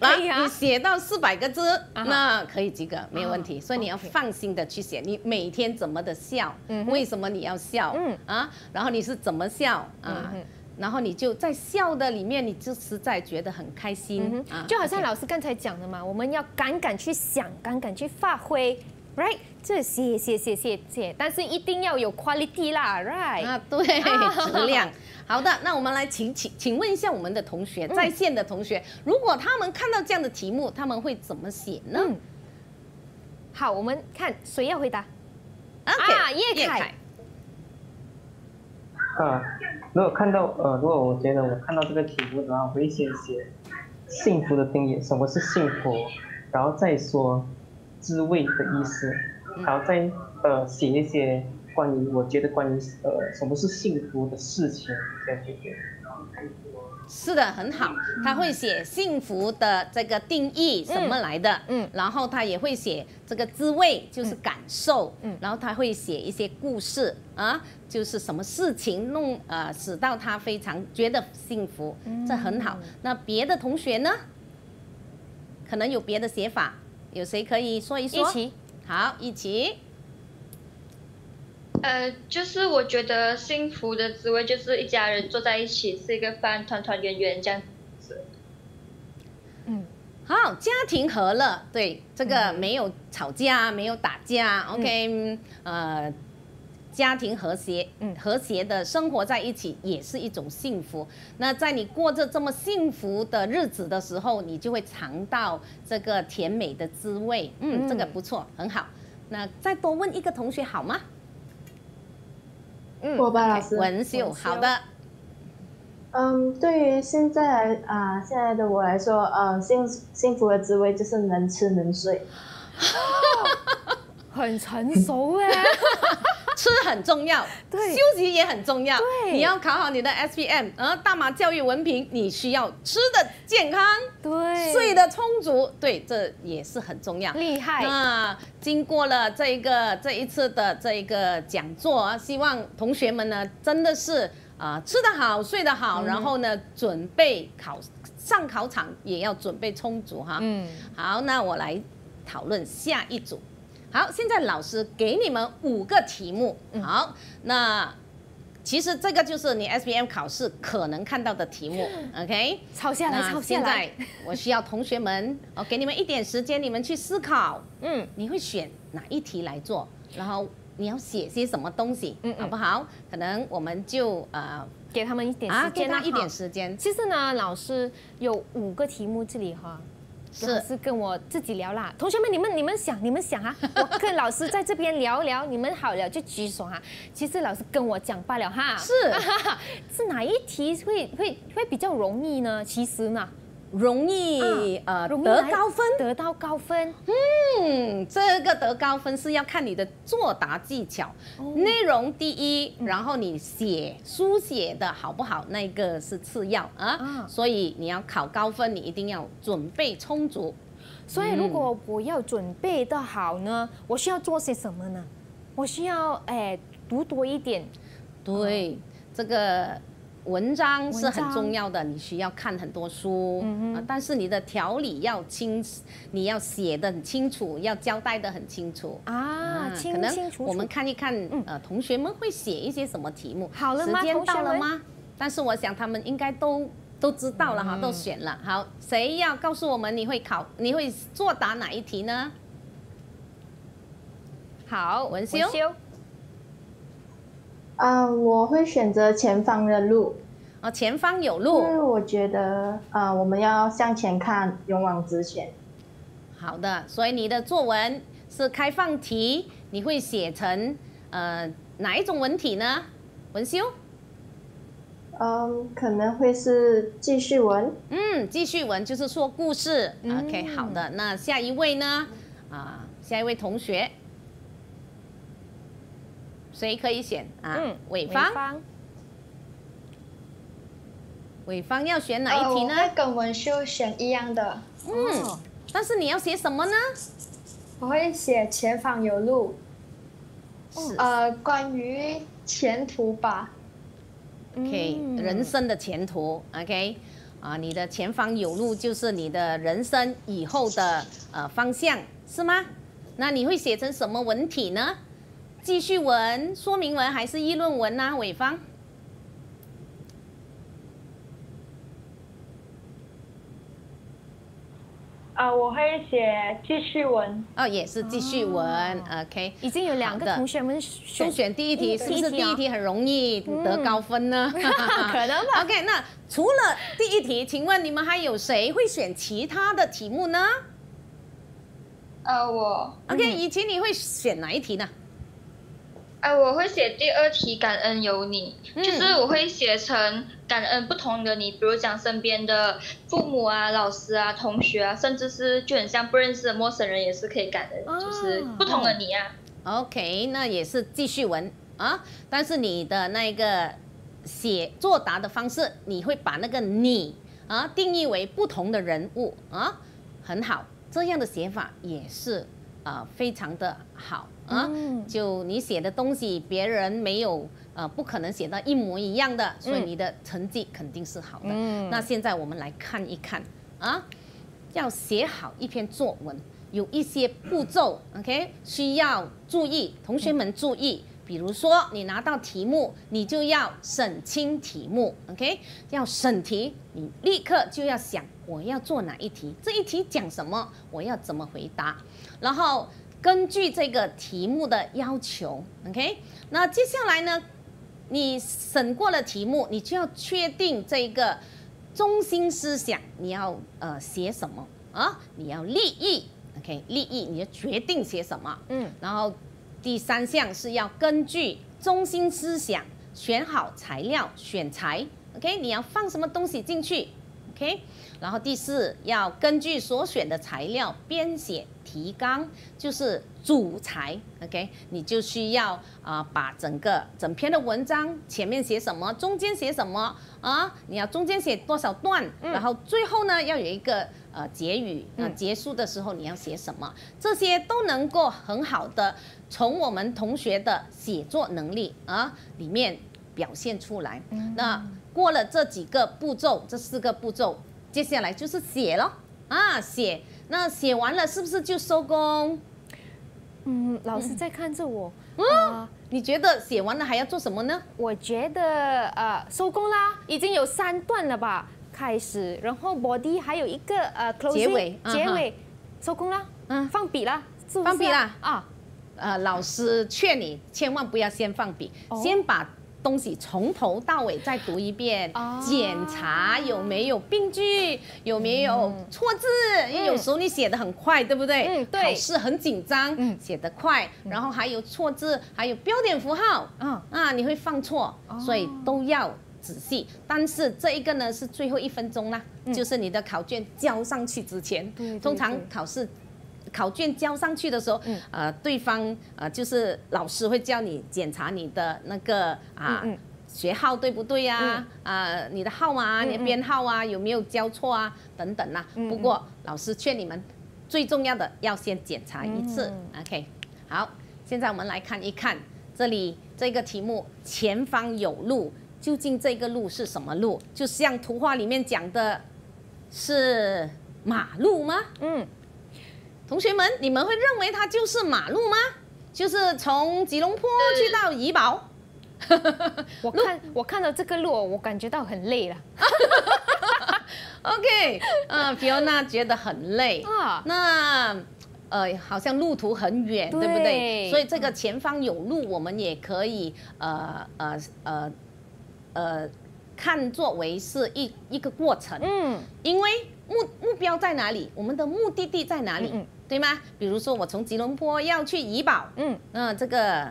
来，你写到四百个字，那可以及格，没有问题。所以你要放心的去写。你每天怎么的笑？嗯，为什么你要笑？嗯，啊，然后你是怎么笑？啊，然后你就在笑的里面，你就实在觉得很开心。就好像老师刚才讲的嘛，我们要敢敢去想，敢敢去发挥。Right，这谢谢谢，谢谢，但是一定要有 quality 啦，Right？啊，对，质量。好的，那我们来请请，请问一下我们的同学，在线的同学，如果他们看到这样的题目，他们会怎么写呢？嗯。好，我们看谁要回答？啊，叶凯。啊，如果看到呃，如果我觉得我看到这个题目，然后会先写幸福的定义，什么是幸福，然后再说。滋味的意思，然后再呃写一些关于我觉得关于呃什么是幸福的事情这样对，是的很好，他会写幸福的这个定义什么来的，嗯，然后他也会写这个滋味就是感受，嗯，然后他会写一些故事啊，就是什么事情弄呃使到他非常觉得幸福，这很好，那别的同学呢，可能有别的写法。有谁可以说一说？一起，好，一起。呃，就是我觉得幸福的滋味，就是一家人坐在一起吃一个饭，团团圆圆这样子。嗯，好，家庭和乐，对，这个没有吵架，没有打架，OK，呃。家庭和谐，嗯，和谐的生活在一起也是一种幸福。那在你过着这么幸福的日子的时候，你就会尝到这个甜美的滋味。嗯，这个不错，很好。那再多问一个同学好吗？嗯，我吧，老师文秀，好的。嗯，对于现在啊，现在的我来说，呃，幸幸福的滋味就是能吃能睡。很成熟哎。吃很重要，对，休息也很重要，对。你要考好你的 S P M 啊，大马教育文凭，你需要吃的健康，对，睡的充足，对，这也是很重要。厉害。那经过了这一个这一次的这一个讲座啊，希望同学们呢真的是啊吃得好，睡得好，然后呢准备考上考场也要准备充足哈。嗯。好，那我来讨论下一组。好，现在老师给你们五个题目。好，那其实这个就是你 S B M 考试可能看到的题目。OK，抄下来，抄下来。我需要同学们，我给你们一点时间，你们去思考。嗯，你会选哪一题来做？然后你要写些什么东西？嗯嗯，好不好？可能我们就呃，给他们一点时间啊，给他一点时间。其实呢，老师有五个题目这里哈。老师跟我自己聊啦，同学们，你们你们想你们想啊，我跟老师在这边聊聊，你们好了就举手啊。其实老师跟我讲罢了哈，是 是哪一题会会会比较容易呢？其实呢。容易呃得高分，得到高分。嗯，这个得高分是要看你的作答技巧，内容第一，然后你写书写的好不好，那个是次要啊。所以你要考高分，你一定要准备充足。所以如果我要准备的好呢，我需要做些什么呢？我需要哎读多一点。对，这个。文章是很重要的，你需要看很多书，但是你的条理要清，你要写的很清楚，要交代的很清楚啊，清清楚楚。我们看一看，呃，同学们会写一些什么题目？好了吗？到了吗？但是我想他们应该都都知道了哈，都选了。好，谁要告诉我们你会考，你会作答哪一题呢？好，文修。啊，我会选择前方的路。啊，前方有路，因为我觉得啊，我们要向前看，勇往直前。好的，所以你的作文是开放题，你会写成呃哪一种文体呢？文修？嗯，可能会是记叙文。嗯，记叙文就是说故事。OK，好的，那下一位呢？啊，下一位同学。谁可以选啊？嗯，伟方。伟方要选哪一题呢？我跟文秀选一样的。嗯，但是你要写什么呢？我会写前方有路。是呃，关于前途吧。OK，人生的前途。OK，啊，你的前方有路就是你的人生以后的呃方向是吗？那你会写成什么文体呢？记叙文、说明文还是议论文呢？伟芳。啊，我会写记叙文。哦，也是记叙文。OK，已经有两个同学们先选第一题，是不是第一题很容易得高分呢？可能吧。OK，那除了第一题，请问你们还有谁会选其他的题目呢？呃，我。OK，以前你会选哪一题呢？哎，我会写第二题“感恩有你”，就是我会写成感恩不同的你，比如讲身边的父母啊、老师啊、同学啊，甚至是就很像不认识的陌生人也是可以感恩，就是不同的你啊。OK，那也是记叙文啊，但是你的那个写作答的方式，你会把那个你啊定义为不同的人物啊，很好，这样的写法也是呃非常的好。啊，就你写的东西，别人没有，呃，不可能写到一模一样的，所以你的成绩肯定是好的。嗯，那现在我们来看一看啊，要写好一篇作文，有一些步骤，OK，需要注意，同学们注意，比如说你拿到题目，你就要审清题目，OK，要审题，你立刻就要想我要做哪一题，这一题讲什么，我要怎么回答，然后。根据这个题目的要求，OK，那接下来呢，你审过了题目，你就要确定这个中心思想，你要呃写什么啊？你要立意，OK，立意你要决定写什么，嗯，然后第三项是要根据中心思想选好材料选材，OK，你要放什么东西进去，OK，然后第四要根据所选的材料编写。提纲就是主材，OK，你就需要啊把整个整篇的文章前面写什么，中间写什么啊，你要中间写多少段，然后最后呢要有一个呃结语，那结束的时候你要写什么，这些都能够很好的从我们同学的写作能力啊里面表现出来。那过了这几个步骤，这四个步骤，接下来就是写了啊写。那写完了是不是就收工？嗯，老师在看着我。嗯，你觉得写完了还要做什么呢？我觉得呃，收工啦，已经有三段了吧？开始，然后 body 还有一个呃 closing 结尾，结尾，收工啦。嗯，放笔啦，放笔啦啊。呃，老师劝你千万不要先放笔，先把。东西从头到尾再读一遍，检查有没有病句，有没有错字。因为有时候你写的很快，对不对？嗯，对。考试很紧张，写的快，然后还有错字，还有标点符号。嗯啊，你会放错，所以都要仔细。但是这一个呢是最后一分钟啦，就是你的考卷交上去之前，通常考试。考卷交上去的时候，呃，对方呃，就是老师会叫你检查你的那个啊，学号对不对呀？啊，你的号码、你的编号啊，有没有交错啊？等等呐。不过老师劝你们，最重要的要先检查一次。OK，好，现在我们来看一看这里这个题目，前方有路，究竟这个路是什么路？就像图画里面讲的，是马路吗？嗯。同学们，你们会认为它就是马路吗？就是从吉隆坡去到怡保。我看我看到这个路，我感觉到很累了。OK，嗯，皮奥娜觉得很累啊。那呃，好像路途很远，对不对？所以这个前方有路，我们也可以呃呃呃呃看作为是一一个过程。嗯，因为。目目标在哪里？我们的目的地在哪里？对吗？比如说，我从吉隆坡要去怡保，嗯，那这个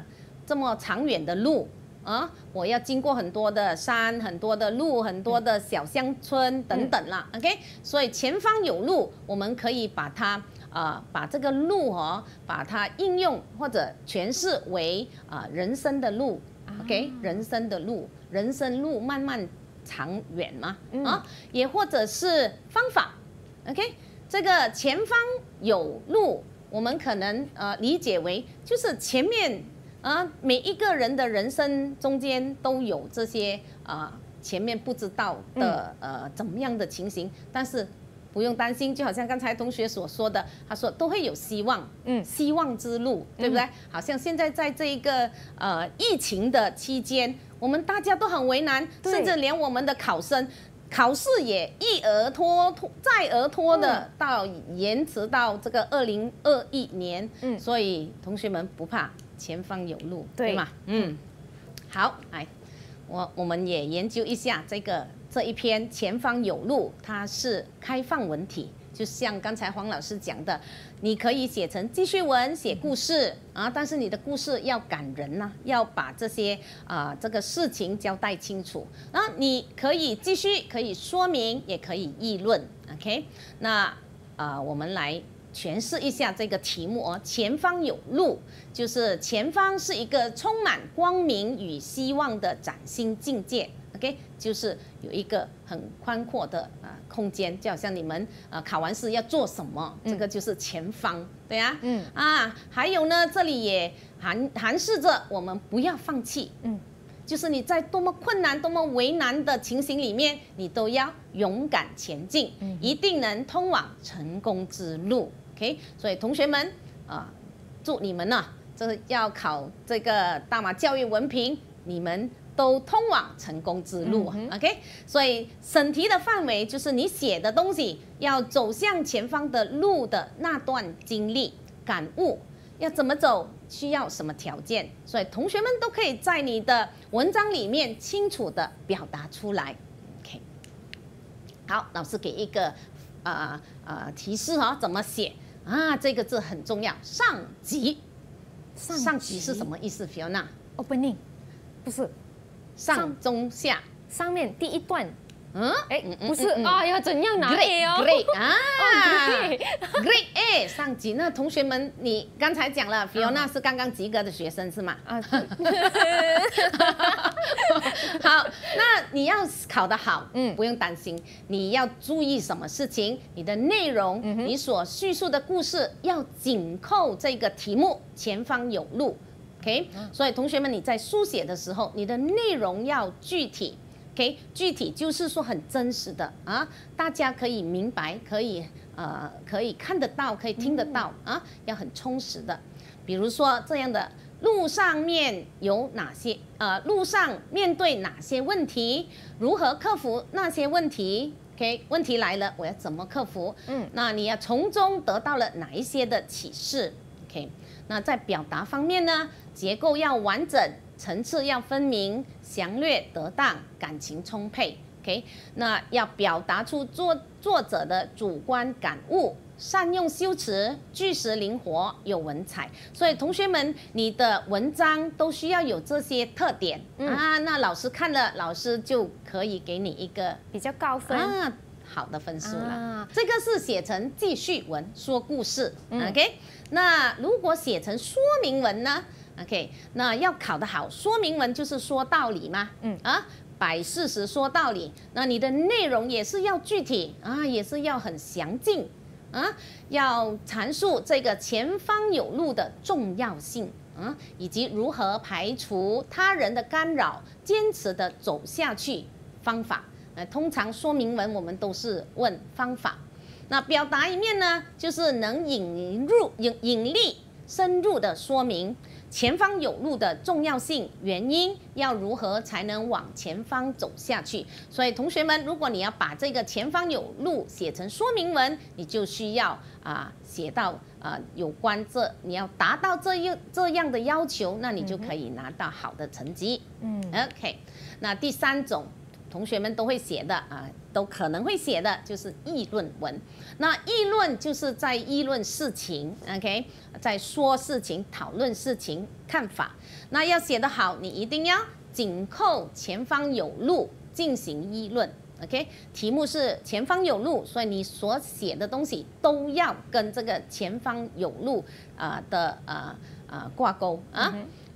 这么长远的路啊，我要经过很多的山、很多的路、很多的小乡村等等啦。OK，所以前方有路，我们可以把它啊，把这个路哦，把它应用或者诠释为啊人生的路。OK，人生的路，人生路慢慢。长远吗？啊，也或者是方法，OK，这个前方有路，我们可能呃理解为就是前面啊每一个人的人生中间都有这些啊前面不知道的呃怎么样的情形，但是不用担心，就好像刚才同学所说的，他说都会有希望，嗯，希望之路，对不对？好像现在在这一个呃疫情的期间。我们大家都很为难，甚至连我们的考生考试也一而拖拖再而拖的到延迟到这个二零二一年，嗯，所以同学们不怕，前方有路，对嘛？嗯，好，哎，我我们也研究一下这个这一篇《前方有路》，它是开放文体。就像刚才黄老师讲的，你可以写成记叙文，写故事啊，但是你的故事要感人呐，要把这些啊这个事情交代清楚。那你可以记叙，可以说明，也可以议论。OK，那啊，我们来诠释一下这个题目哦。前方有路，就是前方是一个充满光明与希望的崭新境界。OK，就是有一个很宽阔的啊空间，就好像你们啊考完试要做什么，这个就是前方，对呀，嗯，啊，还有呢，这里也含含示着我们不要放弃，嗯，就是你在多么困难、多么为难的情形里面，你都要勇敢前进，一定能通往成功之路。OK，所以同学们啊，祝你们呢，就要考这个大马教育文凭，你们。都通往成功之路 o k 所以审题的范围就是你写的东西要走向前方的路的那段经历感悟要怎么走，需要什么条件，所以同学们都可以在你的文章里面清楚的表达出来。OK，好，老师给一个啊啊提示哈，怎么写啊？这个字很重要，上级，上级是什么意思？Fiona，Opening，不是。上中下，上面第一段，嗯，哎，不是，哎要怎样拿？Great，Great，啊 g r e a t 哎，上集那同学们，你刚才讲了 Fiona 是刚刚及格的学生是吗？啊，好，那你要考得好，嗯，不用担心，你要注意什么事情？你的内容，你所叙述的故事要紧扣这个题目，前方有路。OK，所以同学们，你在书写的时候，你的内容要具体，OK，具体就是说很真实的啊，大家可以明白，可以呃，可以看得到，可以听得到啊，要很充实的。比如说这样的，路上面有哪些呃，路上面对哪些问题，如何克服那些问题？OK，问题来了，我要怎么克服？嗯，那你要从中得到了哪一些的启示？那在表达方面呢，结构要完整，层次要分明，详略得当，感情充沛。OK，那要表达出作作者的主观感悟，善用修辞，句式灵活，有文采。所以同学们，你的文章都需要有这些特点啊。那老师看了，老师就可以给你一个比较高分啊。好的分数了，这个是写成记叙文，说故事。OK，那如果写成说明文呢？OK，那要考得好，说明文就是说道理嘛。嗯啊，摆事实说道理，那你的内容也是要具体啊，也是要很详尽啊，要阐述这个前方有路的重要性啊，以及如何排除他人的干扰，坚持的走下去方法。呃，通常说明文我们都是问方法，那表达一面呢，就是能引入引引力深入的说明前方有路的重要性、原因要如何才能往前方走下去。所以同学们，如果你要把这个前方有路写成说明文，你就需要啊写到啊有关这你要达到这样这样的要求，那你就可以拿到好的成绩。嗯，OK，那第三种。同学们都会写的啊，都可能会写的，就是议论文。那议论就是在议论事情，OK，在说事情、讨论事情、看法。那要写得好，你一定要紧扣“前方有路”进行议论，OK。题目是“前方有路”，所以你所写的东西都要跟这个“前方有路”啊的啊啊挂钩啊。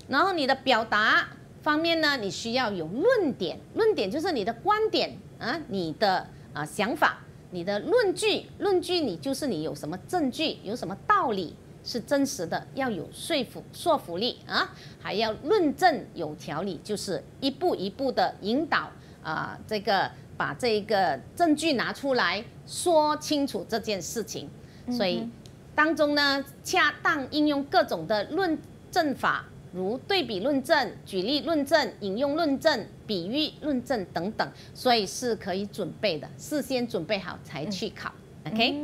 然后你的表达。方面呢，你需要有论点，论点就是你的观点啊，你的啊想法，你的论据，论据你就是你有什么证据，有什么道理是真实的，要有说服说服力啊，还要论证有条理，就是一步一步的引导啊，这个把这个证据拿出来说清楚这件事情，所以当中呢，恰当应用各种的论证法。如对比论证、举例论证、引用论证、比喻论证等等，所以是可以准备的，事先准备好才去考。OK，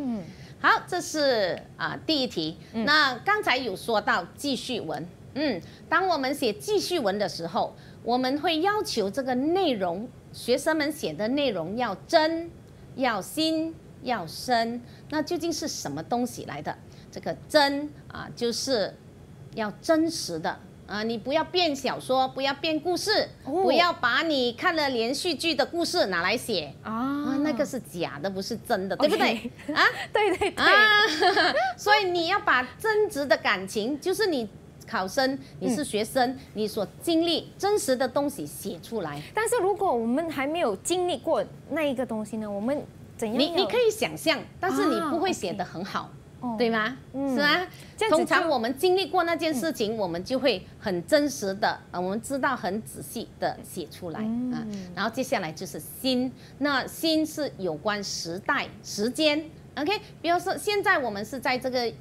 好，这是啊第一题。那刚才有说到记叙文，嗯，当我们写记叙文的时候，我们会要求这个内容，学生们写的内容要真、要新、要深。那究竟是什么东西来的？这个真啊，就是要真实的。呃，你不要编小说，不要编故事，不要把你看了连续剧的故事拿来写啊，那个是假的，不是真的，对不对？啊，对对对。所以你要把真实的感情，就是你考生你是学生，你所经历真实的东西写出来。但是如果我们还没有经历过那一个东西呢，我们怎样？你你可以想象，但是你不会写得很好。对吗？是吗？通常我们经历过那件事情，我们就会很真实的，啊。我们知道很仔细的写出来啊。然后接下来就是新，那新是有关时代、时间，OK。比如说现在我们是在这个疫，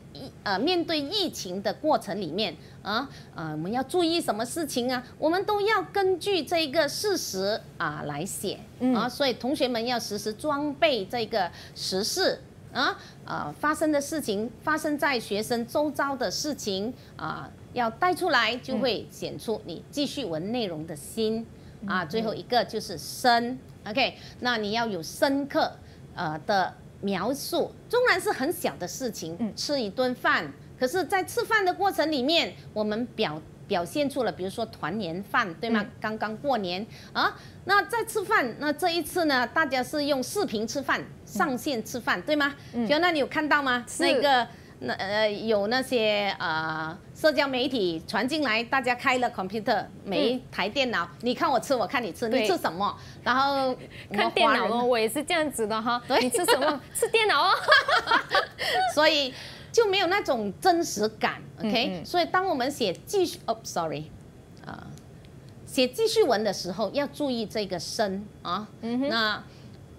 呃，面对疫情的过程里面啊，呃，我们要注意什么事情啊？我们都要根据这个事实啊来写啊。所以同学们要实时装备这个时事。啊啊！发生的事情发生在学生周遭的事情啊，要带出来就会显出你记叙文内容的心啊。最后一个就是深，OK？那你要有深刻呃的描述，纵然是很小的事情，吃一顿饭，可是在吃饭的过程里面，我们表。表现出了，比如说团年饭，对吗？刚刚过年，啊，那在吃饭，那这一次呢，大家是用视频吃饭，上线吃饭，对吗？嗯。就那你有看到吗？那个，那呃，有那些呃，社交媒体传进来，大家开了 computer，每一台电脑，你看我吃，我看你吃，你吃什么？然后 看电脑哦，我也是这样子的哈。你吃什么？吃电脑哦。所以。就没有那种真实感，OK？所以当我们写记叙，哦，sorry，啊，写记叙文的时候要注意这个深啊。那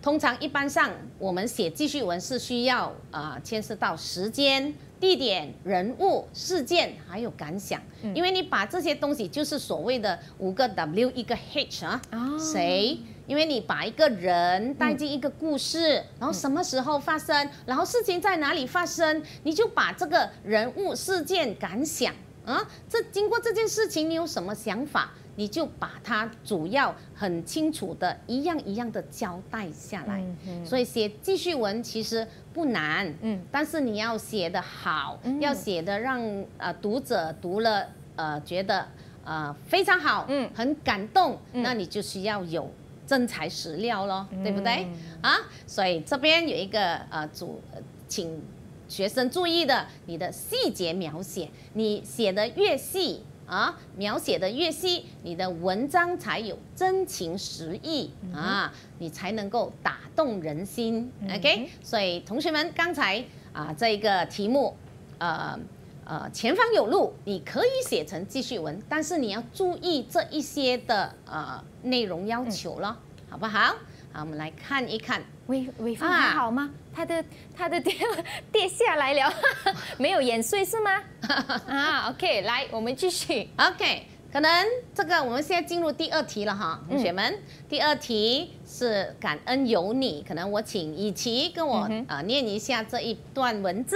通常一般上我们写记叙文是需要啊，牵涉到时间。地点、人物、事件，还有感想，因为你把这些东西就是所谓的五个 W 一个 H 啊，谁？因为你把一个人带进一个故事，然后什么时候发生，然后事情在哪里发生，你就把这个人物、事件、感想啊，这经过这件事情，你有什么想法？你就把它主要很清楚的一样一样的交代下来，所以写记叙文其实不难，但是你要写的好，要写的让呃读者读了呃觉得呃非常好，嗯，很感动，那你就需要有真材实料咯，对不对？啊，所以这边有一个呃主，请学生注意的，你的细节描写，你写的越细。啊，描写的越细，你的文章才有真情实意啊，你才能够打动人心。OK，所以同学们，刚才啊，这一个题目，呃呃，前方有路，你可以写成记叙文，但是你要注意这一些的呃内容要求了，好不好？啊，我们来看一看微微风还好吗？他的他的跌 跌下来了，没有演碎是吗？啊，OK，来，我们继续，OK。可能这个我们现在进入第二题了哈，同学们，第二题是感恩有你。可能我请雨琦跟我啊念一下这一段文字。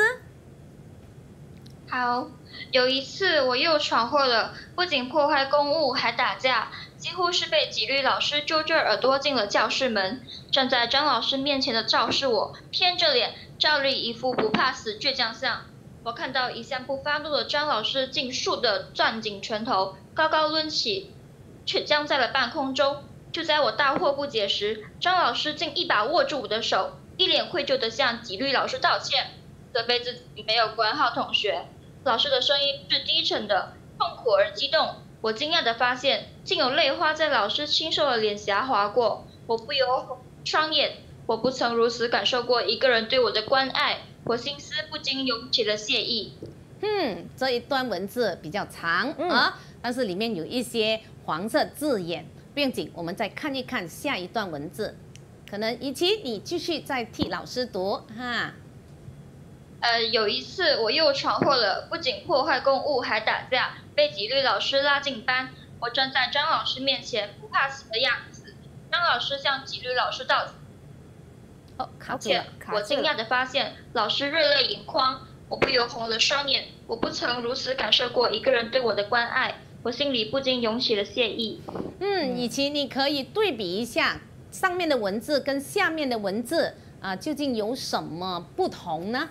好，有一次我又闯祸了，不仅破坏公物，还打架。几乎是被纪律老师揪着耳朵进了教室门。站在张老师面前的赵是，我偏着脸，照例一副不怕死倔强相。我看到一向不发怒的张老师，竟竖的攥紧拳头，高高抡起，却僵在了半空中。就在我大惑不解时，张老师竟一把握住我的手，一脸愧疚地向纪律老师道歉：“责备自己没有管好同学。”老师的声音是低沉的，痛苦而激动。我惊讶地发现，竟有泪花在老师清瘦的脸颊划过，我不由双眼，我不曾如此感受过一个人对我的关爱，我心思不禁涌起了谢意。嗯，这一段文字比较长啊，但是里面有一些黄色字眼，用景，我们再看一看下一段文字，可能以及你继续再替老师读哈。呃，有一次我又闯祸了，不仅破坏公物，还打架。被纪律老师拉进班，我站在张老师面前，不怕死的样子。张老师向纪律老师道歉。哦，卡姐，卡姐。我惊讶的发现，老师热泪盈眶，我不由红了双眼。我不曾如此感受过一个人对我的关爱，我心里不禁涌起了谢意。嗯，以及你可以对比一下上面的文字跟下面的文字啊，究竟有什么不同呢？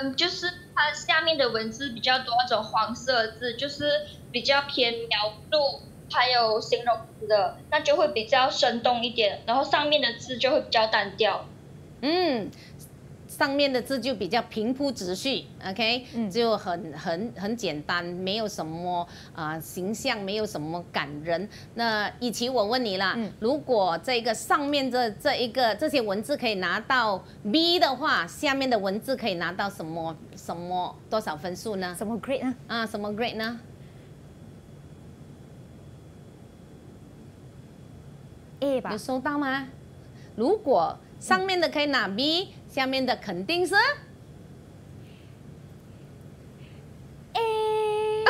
嗯，就是它下面的文字比较多，那种黄色字就是比较偏描述还有形容词的，那就会比较生动一点，然后上面的字就会比较单调。嗯。上面的字就比较平铺直叙，OK，就很很很简单，没有什么啊形象，没有什么感人。那以琪，我问你啦，如果这个上面这这一个这些文字可以拿到 B 的话，下面的文字可以拿到什么什么多少分数呢？什么 grade 呢？啊，什么 grade 呢？A 吧。有收到吗？如果上面的可以拿 B。下面的肯定是，A，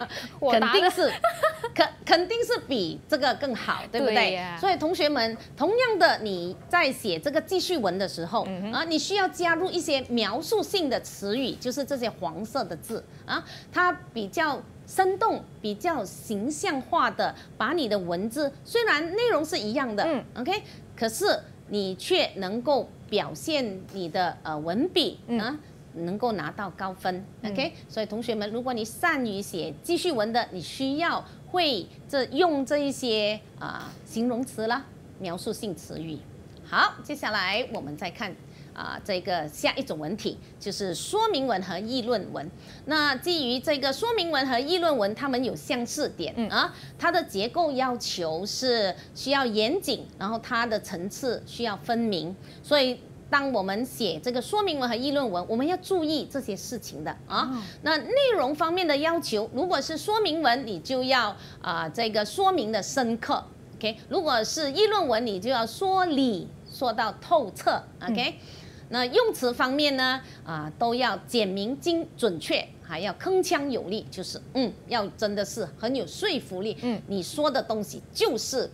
肯定是，肯肯定是比这个更好，对不对？所以同学们，同样的你在写这个记叙文的时候啊，你需要加入一些描述性的词语，就是这些黄色的字啊，它比较生动、比较形象化的，把你的文字虽然内容是一样的，嗯，OK，可是你却能够。表现你的呃文笔啊，能够拿到高分。OK，所以同学们，如果你善于写记叙文的，你需要会这用这一些啊形容词啦，描述性词语。好，接下来我们再看。啊，这个下一种文体就是说明文和议论文。那基于这个说明文和议论文，它们有相似点啊，它的结构要求是需要严谨，然后它的层次需要分明。所以，当我们写这个说明文和议论文，我们要注意这些事情的啊。那内容方面的要求，如果是说明文，你就要啊这个说明的深刻，OK；如果是议论文，你就要说理说到透彻，OK。那用词方面呢？啊，都要简明、精准确，还要铿锵有力，就是嗯，要真的是很有说服力。嗯，你说的东西就是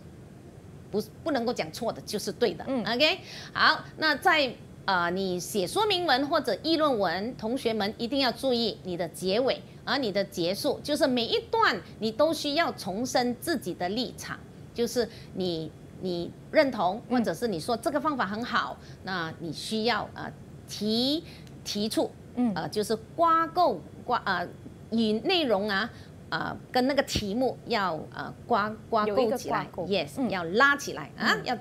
不不能够讲错的，就是对的。嗯，OK。好，那在啊，你写说明文或者议论文，同学们一定要注意你的结尾，而你的结束就是每一段你都需要重申自己的立场，就是你。你认同，或者是你说这个方法很好，那你需要啊提提出，嗯，呃，就是挂钩挂啊与内容啊啊跟那个题目要啊挂挂钩起来，yes，要拉起来啊，要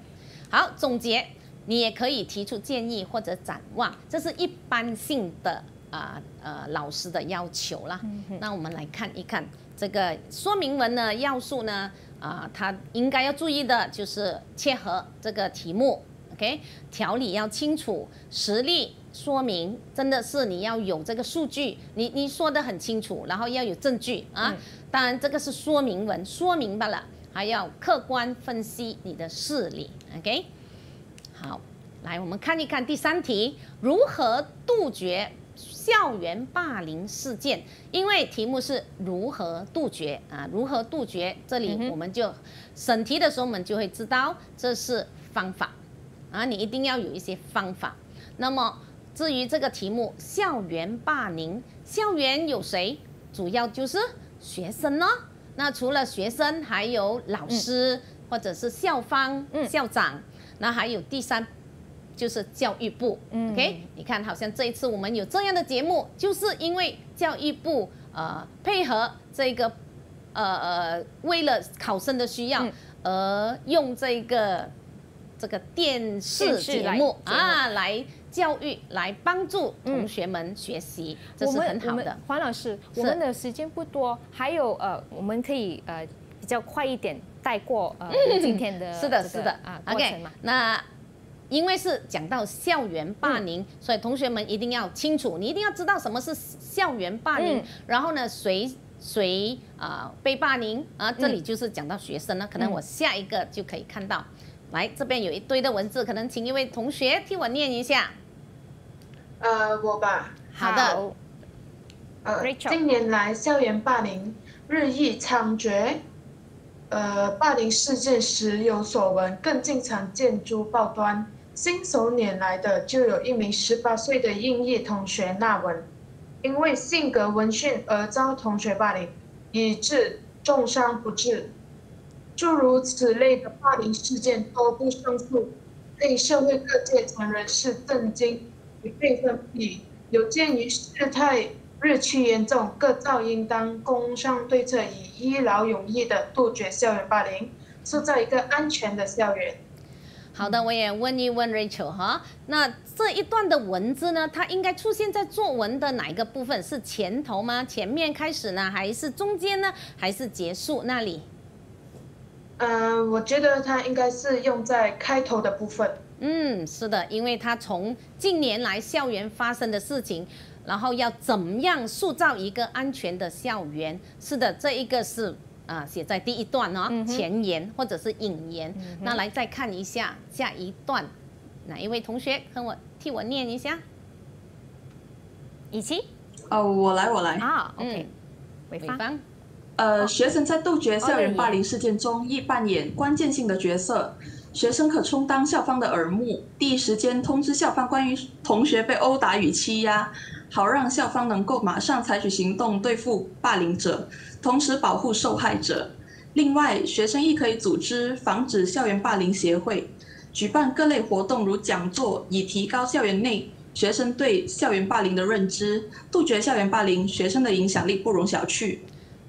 好总结，你也可以提出建议或者展望，这是一般性的啊呃老师的要求啦。那我们来看一看这个说明文的要素呢。啊，他应该要注意的就是切合这个题目，OK？条理要清楚，实例说明，真的是你要有这个数据，你你说的很清楚，然后要有证据啊。当然，这个是说明文，说明白了还要客观分析你的事例，OK？好，来我们看一看第三题，如何杜绝？校园霸凌事件，因为题目是如何杜绝啊？如何杜绝？这里我们就审题的时候，我们就会知道这是方法啊。你一定要有一些方法。那么至于这个题目，校园霸凌，校园有谁？主要就是学生呢。那除了学生，还有老师或者是校方、校长，那还有第三。就是教育部，OK？你看，好像这一次我们有这样的节目，就是因为教育部呃配合这个，呃呃，为了考生的需要而用这个这个电视节目啊来教育、来帮助同学们学习，这是很好的。黄老师，我们的时间不多，还有呃，我们可以呃比较快一点带过呃 今天的。是的是的啊，OK？那。因为是讲到校园霸凌，所以同学们一定要清楚，你一定要知道什么是校园霸凌。然后呢，谁谁啊被霸凌啊？这里就是讲到学生了，可能我下一个就可以看到。来，这边有一堆的文字，可能请一位同学替我念一下。呃，我吧。好的。呃，近年来校园霸凌日益猖獗，呃，霸凌事件时有所闻，更经常见诸报端。新手拈来的就有一名十八岁的印尼同学纳文，因为性格温驯而遭同学霸凌，以致重伤不治。诸如此类的霸凌事件多不胜数，令社会各界强人是震惊与愤增不已。有鉴于事态日趋严重，各校应当工商对策，以一劳永逸的杜绝校园霸凌，塑造一个安全的校园。好的，我也问一问 Rachel 哈。那这一段的文字呢？它应该出现在作文的哪一个部分？是前头吗？前面开始呢，还是中间呢，还是结束那里？呃，我觉得它应该是用在开头的部分。嗯，是的，因为它从近年来校园发生的事情，然后要怎么样塑造一个安全的校园？是的，这一个是。啊，写在第一段哦，前言或者是引言。那来再看一下下一段，哪一位同学跟我替我念一下？李琦。哦，我来，我来。啊 o k 呃，学生在杜绝校园霸凌事件中，易扮演关键性的角色。学生可充当校方的耳目，第一时间通知校方关于同学被殴打与欺压，好让校方能够马上采取行动对付霸凌者。同时保护受害者。另外，学生亦可以组织防止校园霸凌协会，举办各类活动，如讲座，以提高校园内学生对校园霸凌的认知，杜绝校园霸凌。学生的影响力不容小觑。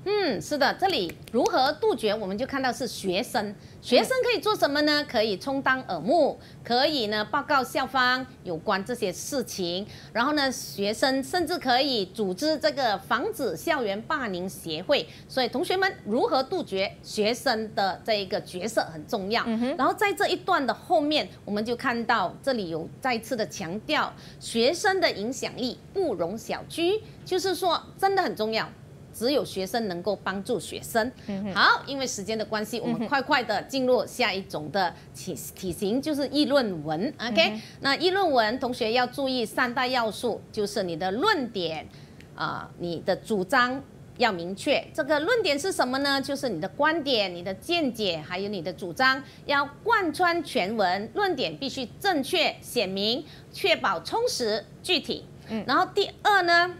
嗯，是的，这里如何杜绝，我们就看到是学生，学生可以做什么呢？可以充当耳目，可以呢报告校方有关这些事情，然后呢，学生甚至可以组织这个防止校园霸凌协会。所以同学们如何杜绝学生的这一个角色很重要。然后在这一段的后面，我们就看到这里有再次的强调学生的影响力不容小觑，就是说真的很重要。只有学生能够帮助学生。好，因为时间的关系，我们快快的进入下一种的体体型，就是议论文。OK，那议论文同学要注意三大要素，就是你的论点，啊，你的主张要明确。这个论点是什么呢？就是你的观点、你的见解，还有你的主张要贯穿全文。论点必须正确、鲜明，确保充实具体。嗯，然后第二呢？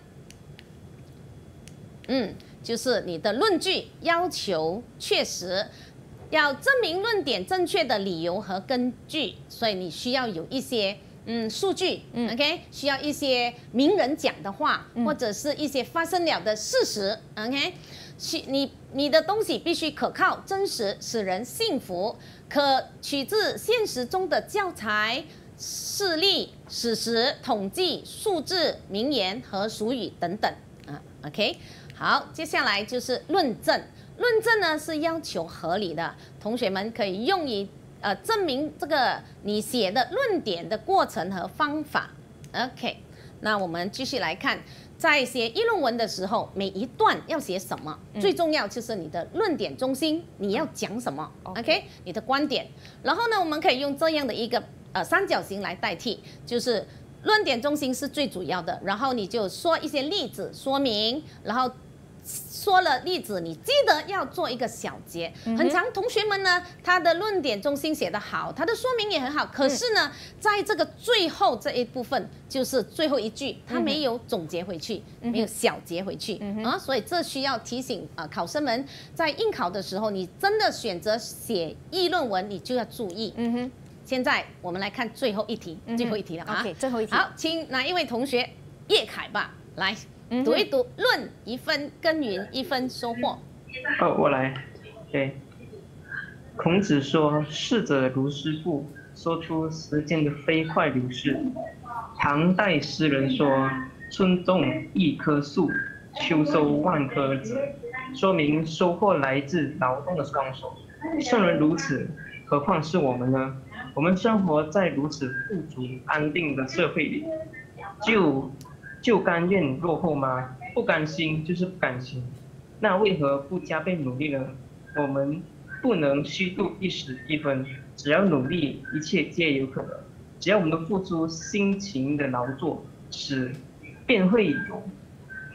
嗯，就是你的论据要求确实要证明论点正确的理由和根据，所以你需要有一些嗯数据，嗯 OK，需要一些名人讲的话，或者是一些发生了的事实，OK，取你你的东西必须可靠、真实，使人信服，可取自现实中的教材、事例、史实、统计数字、名言和俗语等等啊，OK。好，接下来就是论证。论证呢是要求合理的，同学们可以用于呃证明这个你写的论点的过程和方法。OK，那我们继续来看，在写议论文的时候，每一段要写什么？最重要就是你的论点中心，你要讲什么？OK，你的观点。然后呢，我们可以用这样的一个呃三角形来代替，就是论点中心是最主要的，然后你就说一些例子说明，然后。说了例子，你记得要做一个小结，很长。同学们呢，他的论点中心写得好，他的说明也很好，可是呢，在这个最后这一部分，就是最后一句，他没有总结回去，没有小结回去啊，所以这需要提醒啊，考生们在应考的时候，你真的选择写议论文，你就要注意。嗯哼，现在我们来看最后一题，最后一题了啊，最后一题。好，请哪一位同学，叶凯吧，来。读一读《论一分耕耘一分收获》。哦，我来。对，孔子说：“逝者如斯夫”，说出时间的飞快流逝。唐代诗人说：“春种一棵树，秋收万颗子”，说明收获来自劳动的双手。圣人如此，何况是我们呢？我们生活在如此富足安定的社会里，就。就甘愿落后吗？不甘心就是不甘心，那为何不加倍努力呢？我们不能虚度一时一分，只要努力，一切皆有可能。只要我们付出辛勤的劳作，是便会有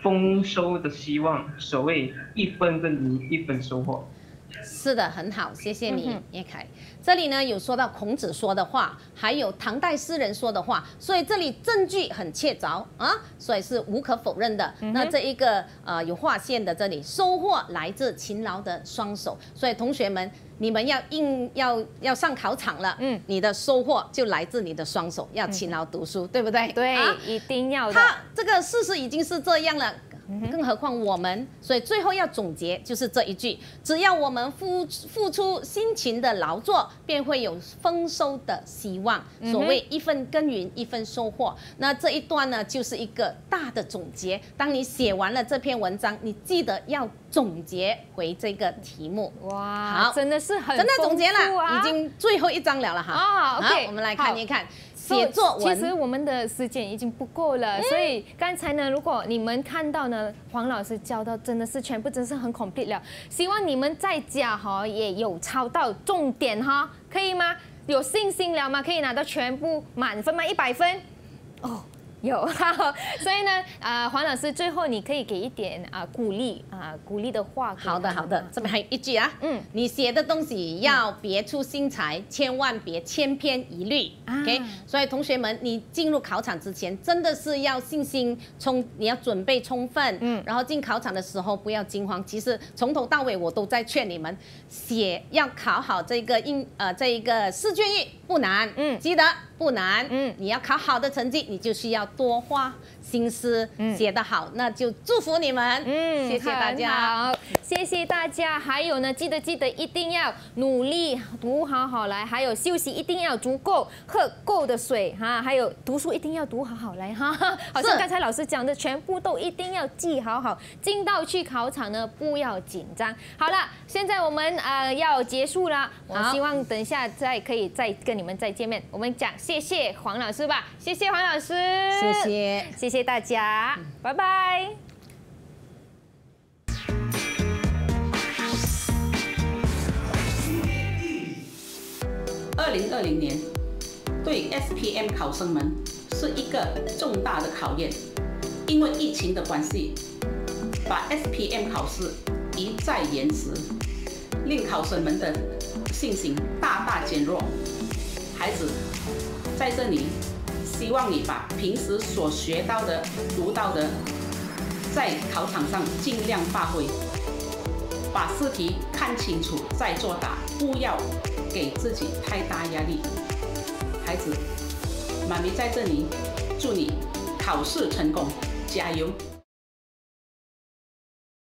丰收的希望。所谓一分耕耘，一分收获。是的，很好，谢谢你，叶凯。这里呢有说到孔子说的话，还有唐代诗人说的话，所以这里证据很确凿啊，所以是无可否认的。那这一个呃有划线的这里，收获来自勤劳的双手。所以同学们，你们要硬要要上考场了，嗯，你的收获就来自你的双手，要勤劳读书，对不对？对，一定要的。他这个事实已经是这样了。更何况我们，所以最后要总结就是这一句：只要我们付付出辛勤的劳作，便会有丰收的希望。所谓“一份耕耘，一份收获”。那这一段呢，就是一个大的总结。当你写完了这篇文章，你记得要总结回这个题目。哇，好，真的是很真的总结了，已经最后一章了了哈。啊，好，我们来看一看。写作文。其实我们的时间已经不够了，所以刚才呢，如果你们看到呢，黄老师教到真的是全部，真是很恐怖了。希望你们在家哈也有抄到重点哈，可以吗？有信心了吗？可以拿到全部满分吗？一百分？哦。有，所以呢，呃，黄老师最后你可以给一点啊鼓励啊鼓励的话。好的好的，这边还有一句啊，嗯，你写的东西要别出心裁，千万别千篇一律。OK，所以同学们，你进入考场之前真的是要信心充，你要准备充分，嗯，然后进考场的时候不要惊慌。其实从头到尾我都在劝你们，写要考好这个英呃这一个试卷一不难，嗯，记得不难，嗯，你要考好的成绩，你就需要。多花。心思写得好，那就祝福你们。嗯，谢谢大家，谢谢大家。还有呢，记得记得一定要努力读好好来，还有休息一定要足够，喝够的水哈，还有读书一定要读好好来哈。好像刚才老师讲的，全部都一定要记好好。进到去考场呢，不要紧张。好了，现在我们呃要结束了。我希望等一下再可以再跟你们再见面。我们讲谢谢黄老师吧，谢谢黄老师，谢谢，谢谢。大家拜拜。二零二零年对 SPM 考生们是一个重大的考验，因为疫情的关系，把 SPM 考试一再延迟，令考生们的信心大大减弱。孩子，在这里。希望你把平时所学到的、读到的，在考场上尽量发挥，把试题看清楚再作答，不要给自己太大压力。孩子，妈咪在这里祝你考试成功，加油！